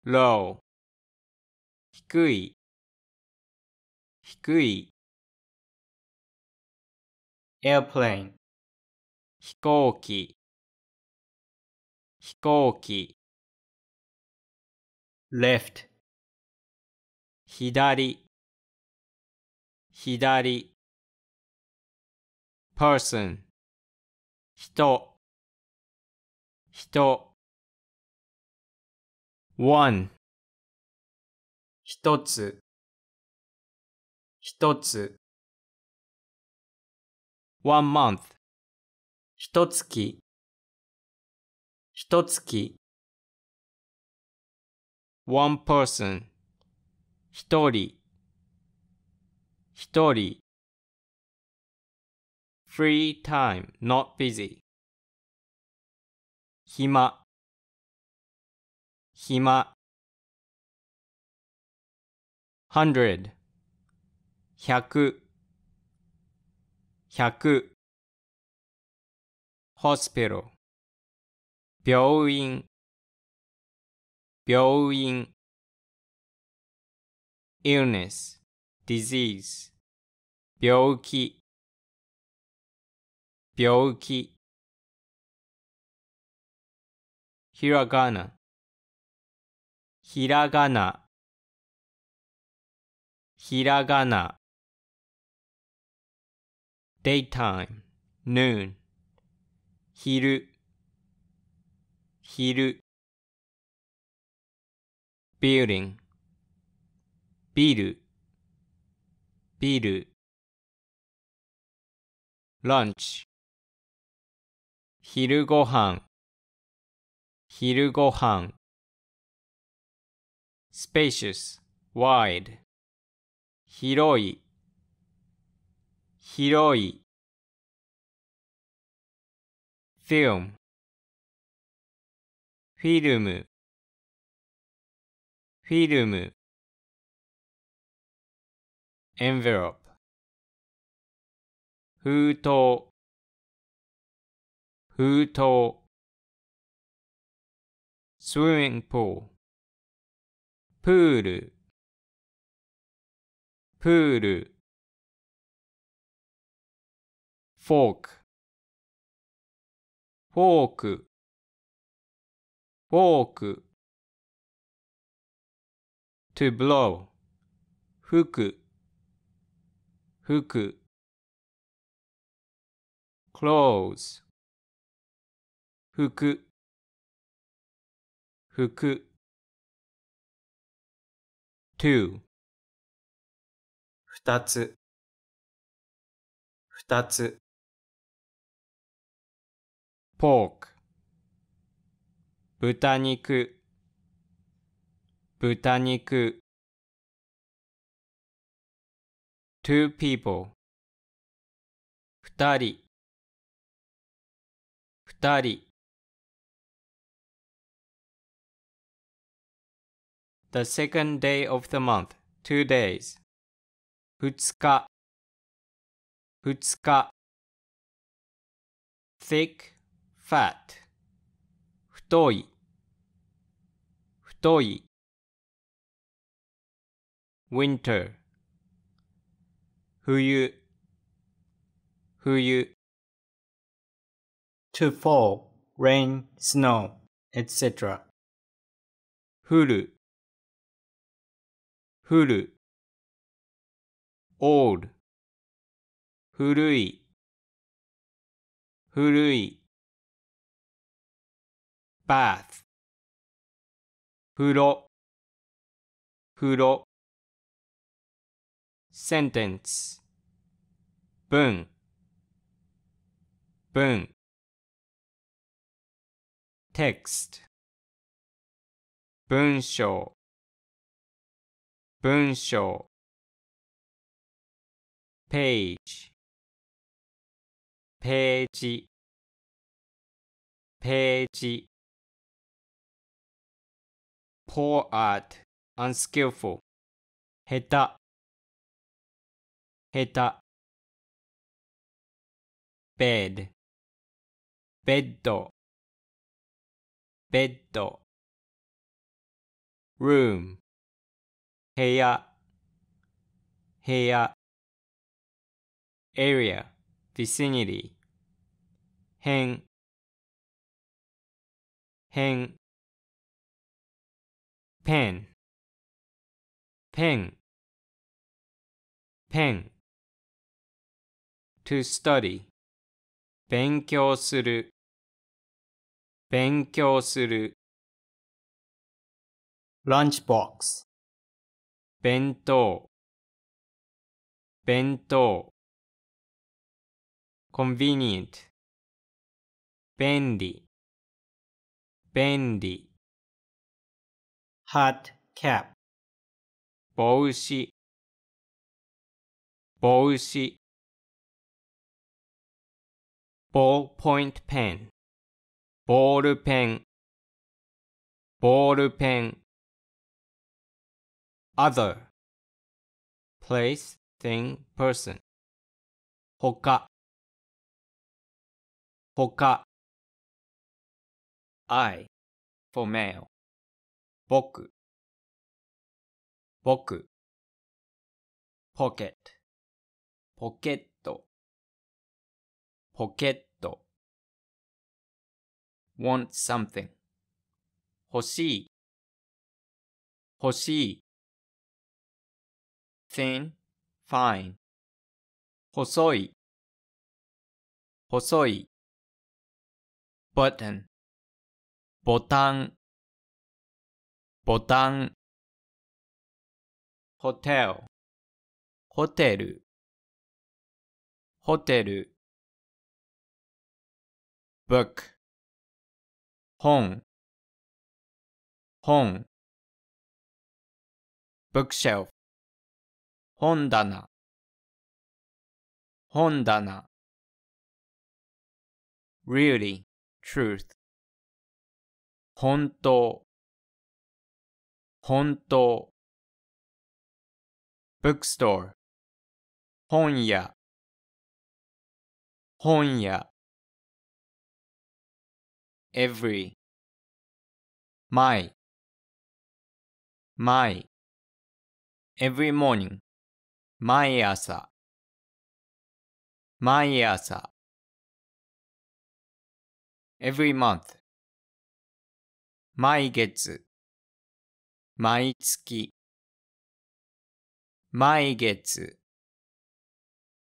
low 低い低い airplane 飛行機飛行機 left 左左 person 人人 one 一つ一つ one month ひと月ひと月 one person 一人一人 free time not busy 暇暇 hundred 百100 hospital 病院病院 illness disease 病気病気 hiragana ひらがなひらがな daytime, noon. 昼昼 building ビルビル lunch 昼ご飯昼ご飯 spacious wide 広い広い film フィルムフィルム envelope 封筒封筒 swimming pool プールプールフォークフォークフォーク to blow 吹く吹く close 吹く吹く t o 二つ二つポーク豚肉豚肉 two people 二人二人 The second day of the month, two days. 2日2日 thick fat 太い太い winter 冬冬 to fall rain snow etc 降る降る old 古い古い bath 風呂風呂 sentence 文文 text 文章文章 page ページページ poor at, unskillful, Bed. beddo, beddo. room, Area. vicinity, Hen. ペンペンペン to study 勉強する勉強する lunchbox 弁当弁当 convenient 便利便利 hat cap 帽子帽子 ballpoint pen ball pen ball pen other place thing person 他他 I for male 僕僕ポケットポケットポケット want something 欲しい欲しい thin fine 細い細い button ボタンボタン、ホテル、ホテル、ホテル、ブック、本、本、ブックシェル、本棚、本棚、really, truth, 本当、本当 bookstore 本屋本屋 every my my every morning 毎朝毎朝 every month 毎月毎月毎月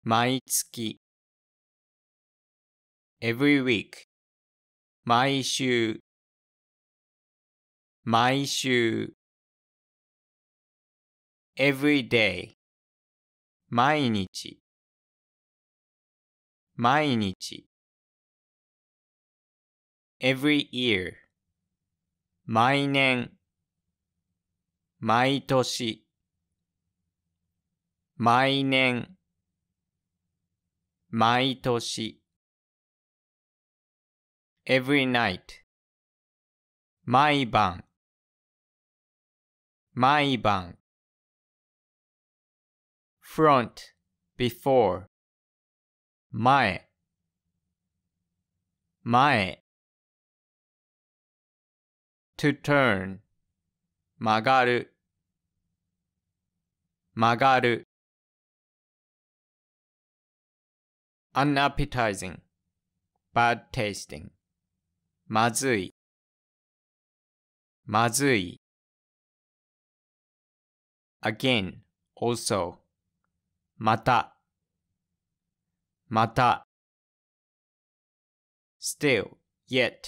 毎月 every week 毎週毎週 every day 毎日毎日 every year 毎年毎年、毎年、毎年。every night 毎晩毎晩 front before 前前 to turn 曲がる曲がる unappetizing, bad tasting, まずい、まずい。again, also, また、また。still, yet,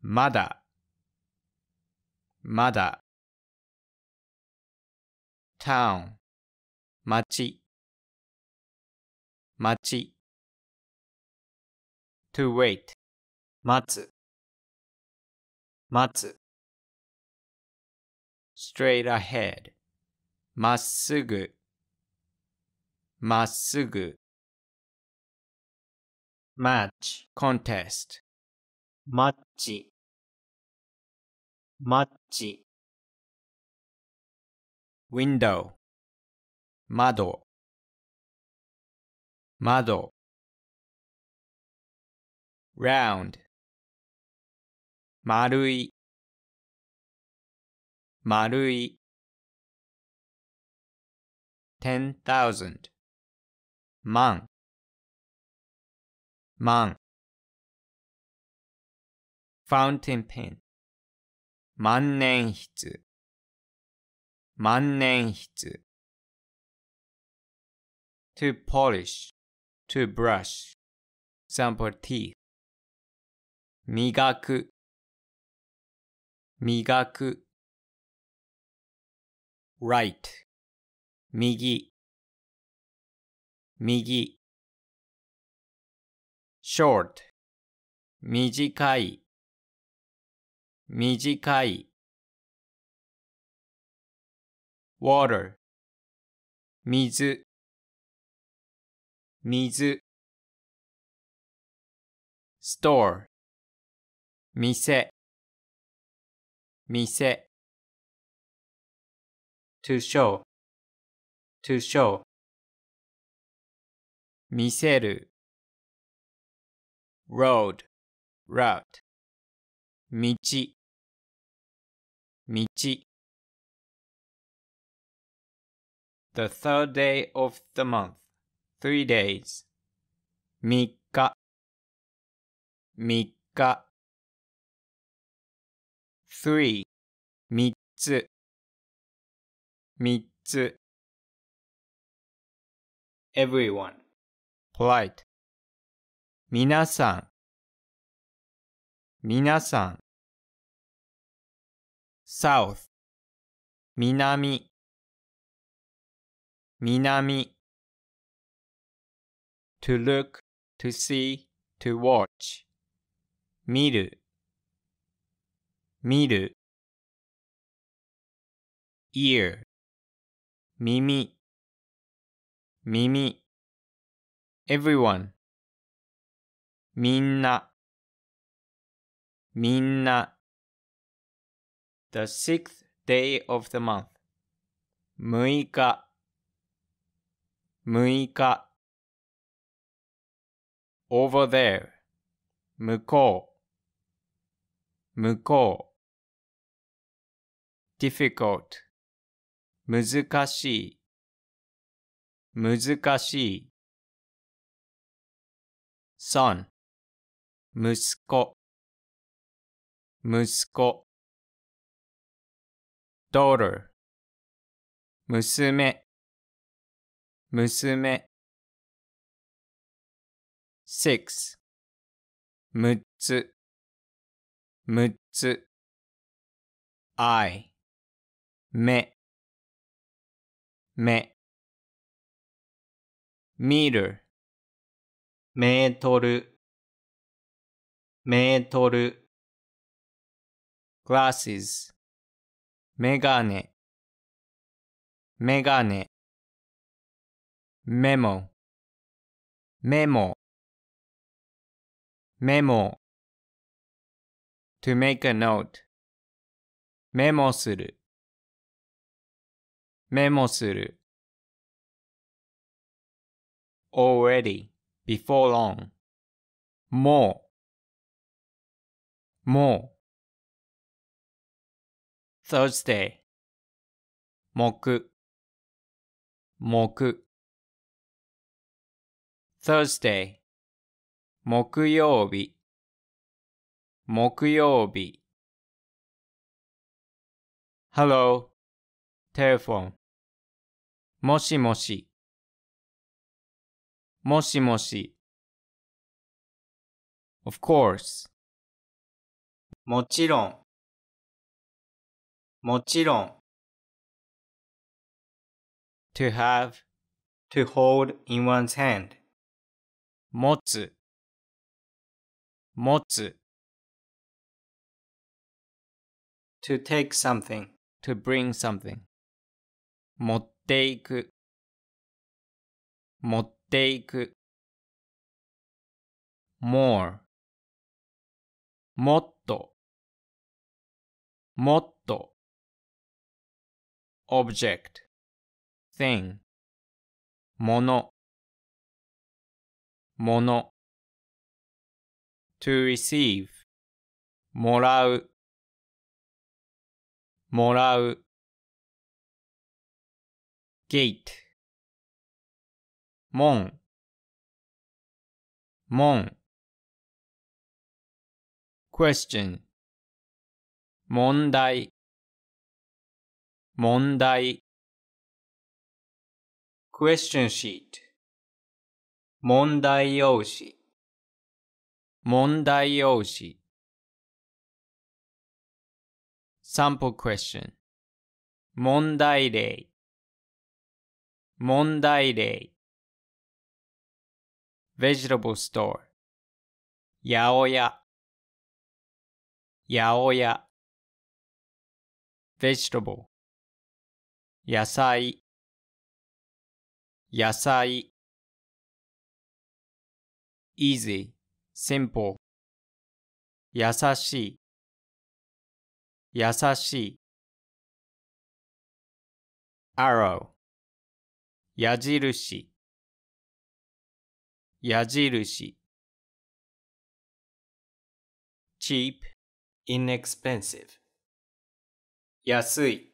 まだ、まだ。town 町町 to wait 待つ待つ straight ahead まっすぐまっすぐ match contest マッチマッチ window 窓窓 round 丸い丸い ten thousand 万万 fountain pen 万年筆万年筆 to polish, to brush, sample teeth 磨く磨く right 右右 short 短い短い water 水水 store 店店 to show to show 見せる road route 道道 the third day of the month, three days. 3日3日 three 3つ三つ everyone polite 皆さんみなさん south 南 Minami. To look, to see, to watch. ear 耳耳 everyone みんなみんな the sixth day of the month 6日六日 over there 向こう向こう difficult 難しい難しい son 息子息子 daughter 娘娘 six 六つ六つ I 目目 meter メートルメートル glasses メガネメガネメモメモメモ to make a note メモするメモする already before long もうもう Thursday 木木 Thursday 木曜日木曜日 Hello Telephone もしもしもしもし Of course もちろんもちろん to have to hold in one's hand 持つ持つ to take something to bring something 持っていく持っていく more もっともっと object thing ものもの to receive もらうもらう gate 門門 question 問題問題 question sheet 問題用紙問題用紙 Sample question 問題例問題例 Vegetable store 八百屋八百屋 Vegetable 野菜野菜 easy, simple 優しい優しい arrow 矢印矢印 cheap, inexpensive 安い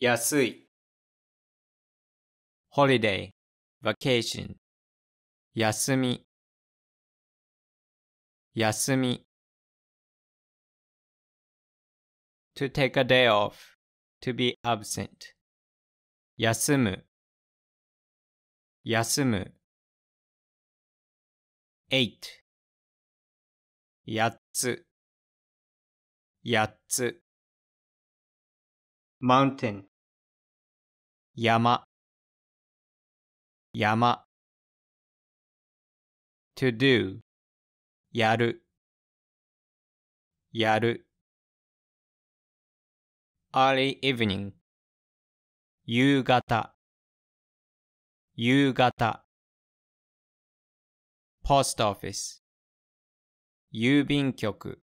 安い holiday, vacation 休み休み to take a day off to be absent 休む休む eight 八つ八つ mountain 山山 to do やるやる early evening 夕方夕方 post office 郵便局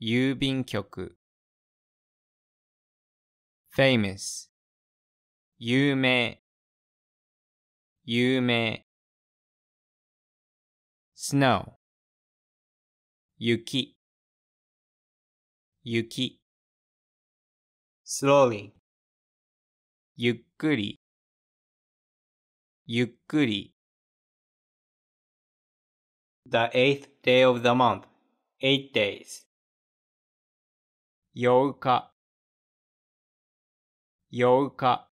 郵便局 famous 有名有名 snow 雪雪 slowly ゆっくりゆっくり The eighth day of the month, eight days. 8日8日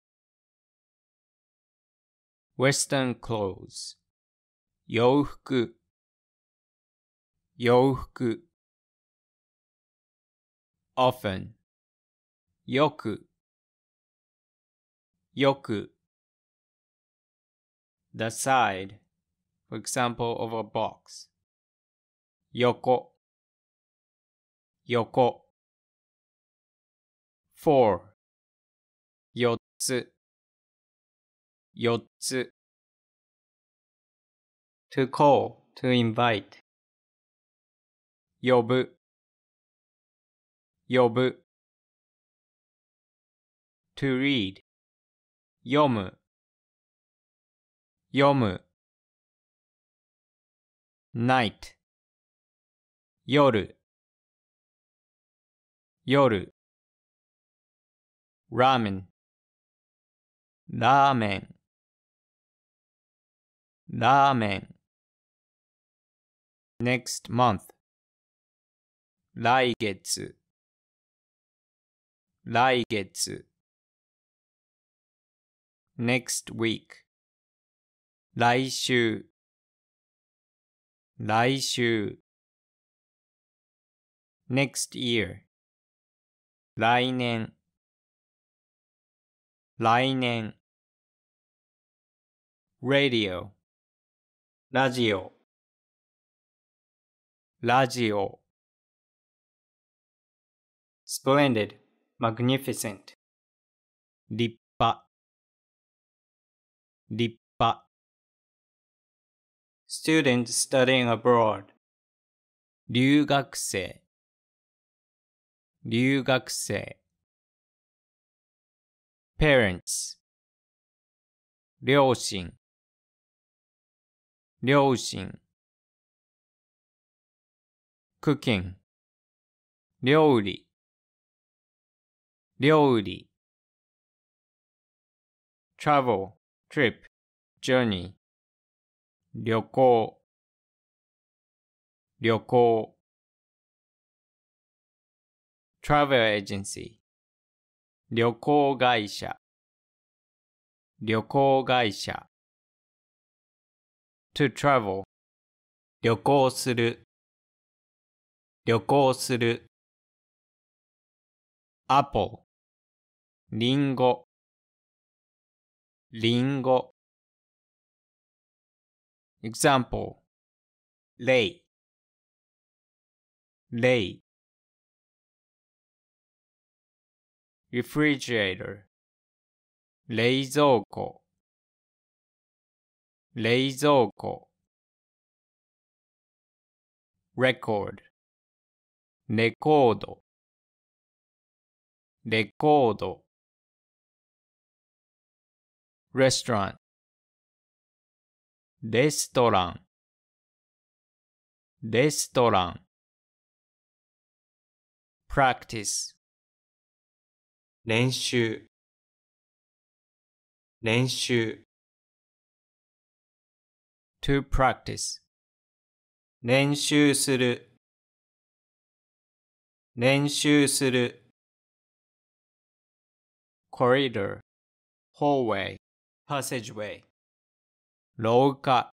Western clothes 洋服洋服 often よくよく the side for example of a box 横横 four 四つ四つ to call to invite 呼ぶ呼ぶ to read 読む読む night 夜夜ラーメンラーメンラーメン next month 来月来月 next week 来週来週 next year 来年来年 radio ラジオラジオ splendid, magnificent. 立派立派 student studying abroad. 留学生留学生 parents 両親両親 cooking 料理料理 travel, trip, journey 旅行旅行 travel agency 旅行会社旅行会社 to travel 旅行する旅行する apple りんごりんご example レイレイ refrigerator 冷蔵庫冷蔵庫 record レコードレコード restaurant レストランレストラン practice 練習練習 to practice 練習する練習する corridor hallway passageway 廊下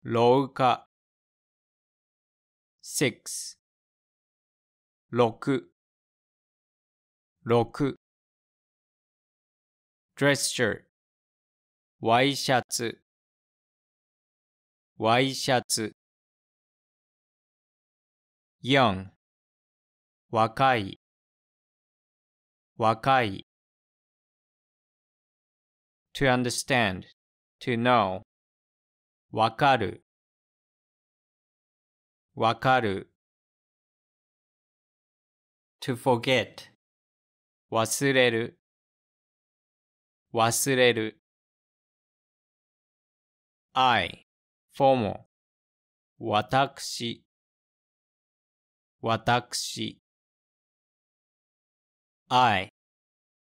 廊下 six 六六 dress shirt ワイシャツワイシャツ young 若い若い to understand, to know. わかるわかる to forget 忘れる忘れる I formal 私私 I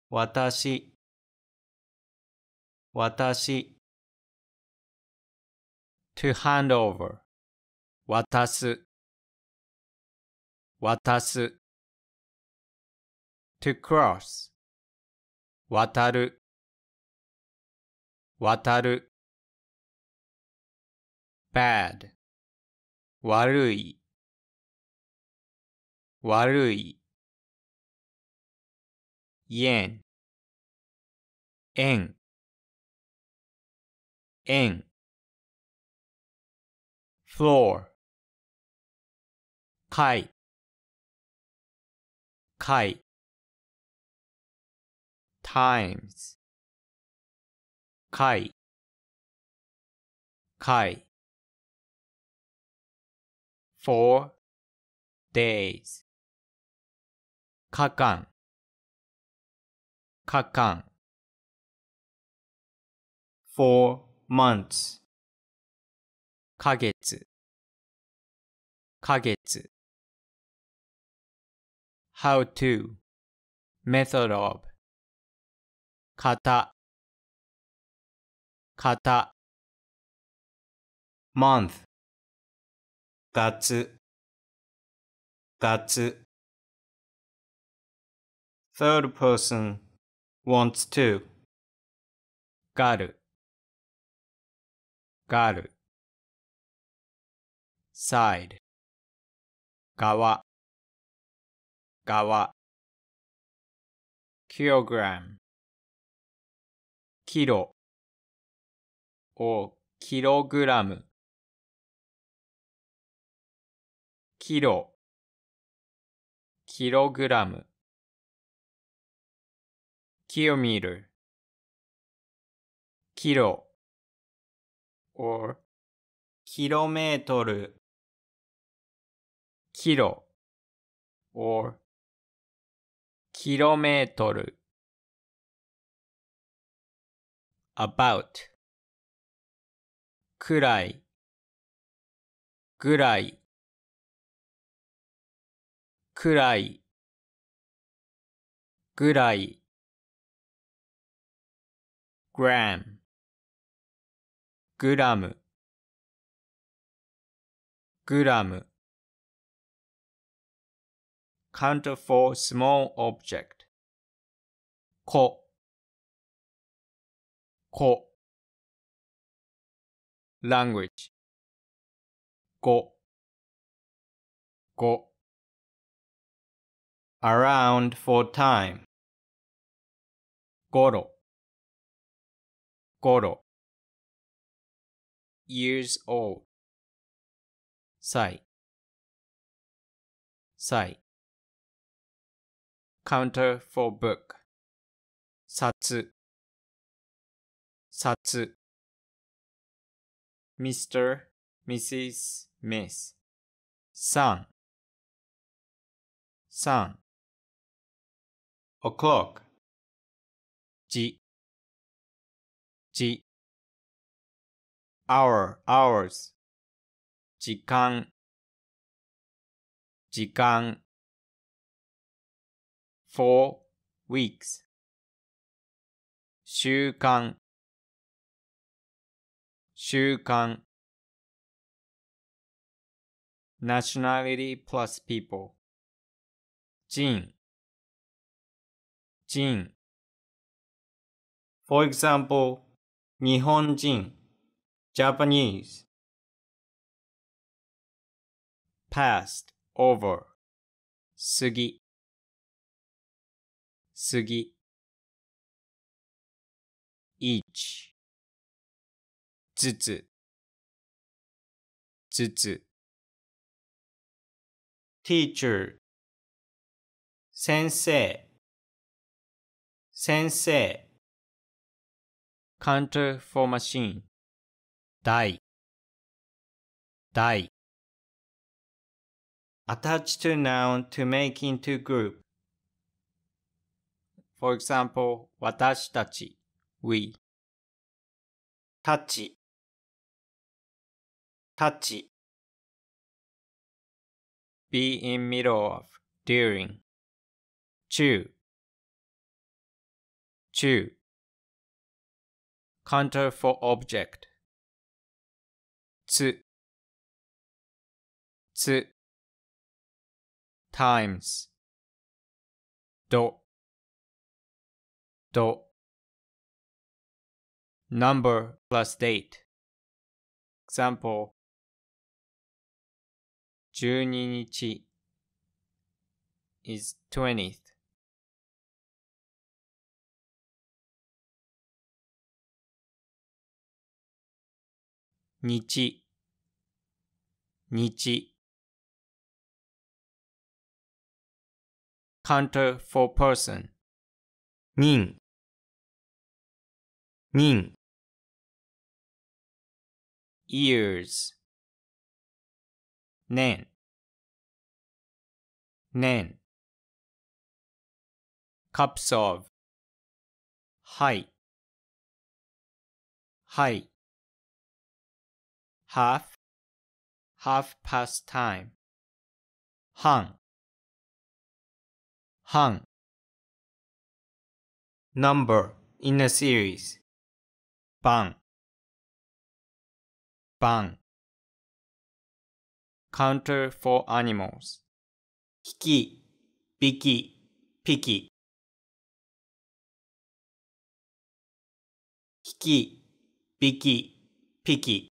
私私 to hand over 渡す渡す to cross 渡る渡る bad 悪い悪い yen 円円 floor 階階 times 階階 four days かかんかかん four months か月か月 how to method of 型型 month 月月 third person wants to がるがる side 側側 kilogram キロをキログラムキロキログラムキロミルキロ or キロメートルキロ or キロメートル about くらいぐらいくらいぐらい gram グラムグラム count e r for small object ここ language ここ around for time ごろごろ years old. 歳歳 counter for book 札札 Mr. Mrs. Miss さんさん o'clock じじ hour, hours 時間時間 four weeks 習慣習慣 nationality plus people 人人 For example 日本人 Japanese passed over 過ぎ過ぎ each ずつずつ teacher 先生先生 counter for machine die die attach to noun to make into group for example 私たち we Touch. be in middle of during Chu. counter for object つつ times どど number plus date example 十二日 is t w 20th 日日 counter for person 人人 years 年年 cups of はいはい half half past time. hung, hung. Number in a series. bang, bang. Counter for animals. Kiki. biki, piki. Kiki. biki, piki.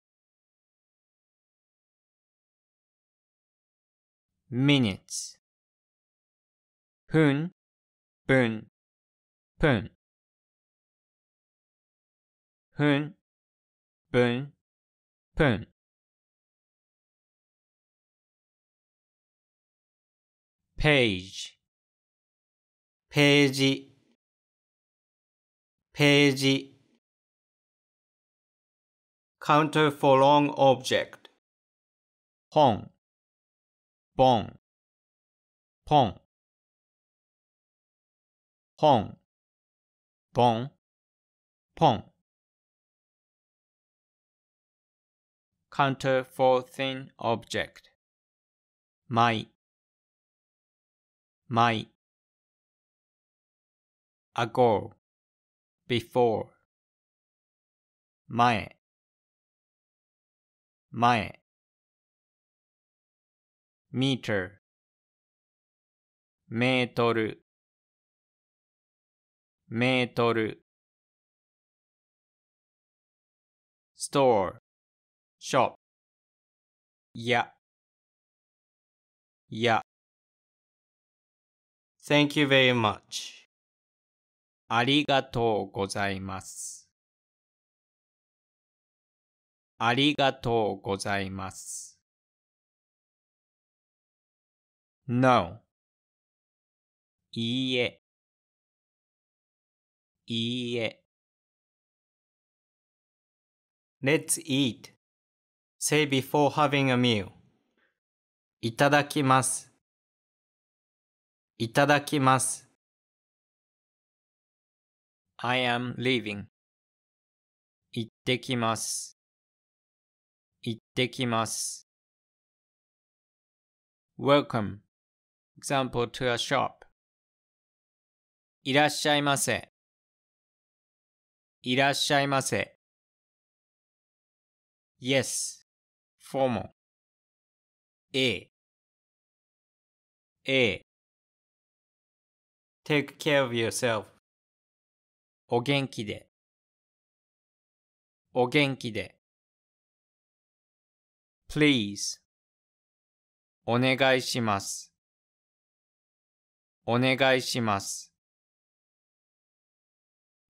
minutes. Hun, bun, pun. Hun, bun, pun. Page, page, page. Counter for long object. Hong. Bon. Pon. Pon. Bon. Pon. Counter for thin object. My. mai. Ago. Before. My. mae. meter メートルメートル store ショップやや Thank you very much ありがとうございますありがとうございます No. いいえ。いいえ。Let's eat. Say before having a meal. いただきます。いただきます。I am leaving. 行ってきます。行ってきます。Welcome. Example to a shop. いらっしゃいませ。いらっしゃいませ。Yes. Formal. A. A. Take care of yourself. お元気で。お元気で。Please. お願いします。お願いします。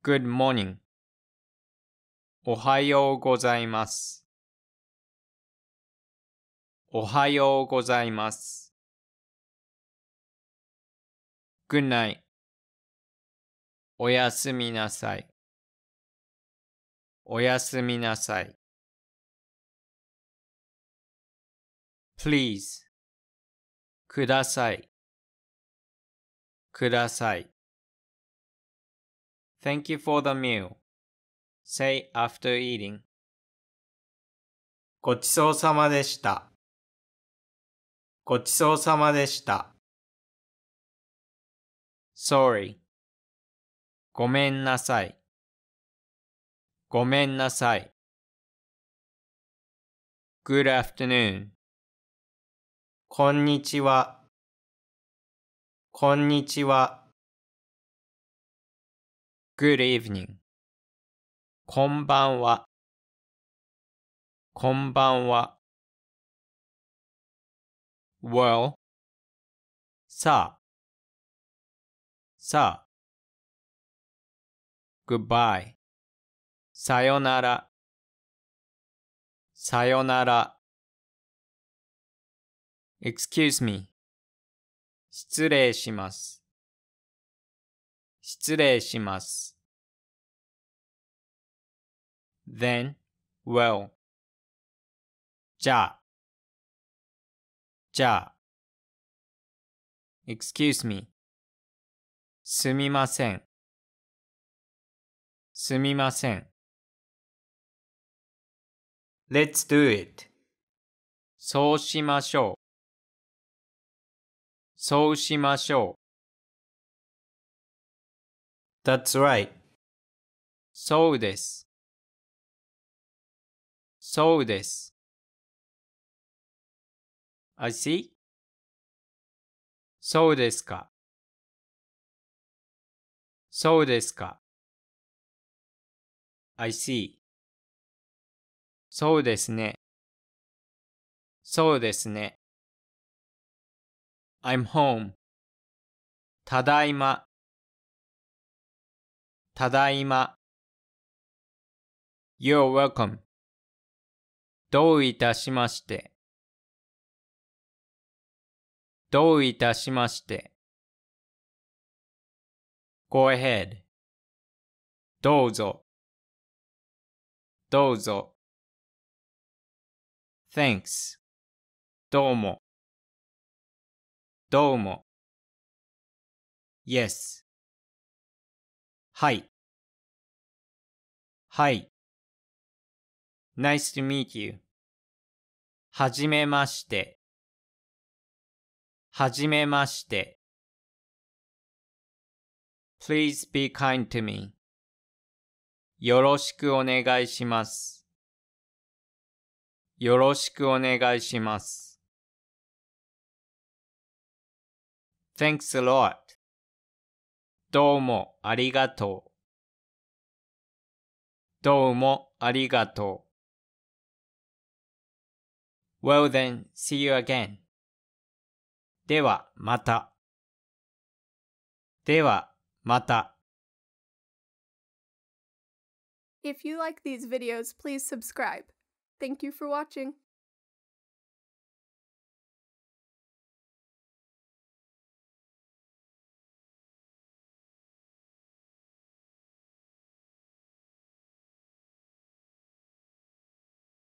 Good morning おはようございます。おはようございます。Good night おやすみなさい。おやすみなさい。Please ください。ください。Thank you for the meal. Say after eating. ごちそうさまでした。ごちそうさまでした。Sorry. ごめんなさい。ごめんなさい。Good afternoon. こんにちは。こんにちは。Good evening. こんばんは。こんばんは。Well. さあ。さあ。Goodbye. さよなら。さよなら。Excuse me. 失礼します。失礼します。then, well. じゃあ、じゃあ。excuse me. すみません。すみません。let's do it. そうしましょう。そうしましょう。That's right. そうです。そうです。I see. そうですか。そうですか。I see. そうですね。そうですね。I'm home. ただいま、ただいま。You're welcome. どういたしまして。どういたしまして。Go ahead. どうぞ。どうぞ。Thanks. どうも。どうも。Yes. はい。はい。Nice to meet you. はじめまして。はじめまして。Please be kind to me. よろしくお願いします。よろしくお願いします。Thanks a lot. どうもありがとう。どうもありがとう。Well then, see you again. ではまた。ではまた。If you like these videos, please subscribe. Thank you for watching.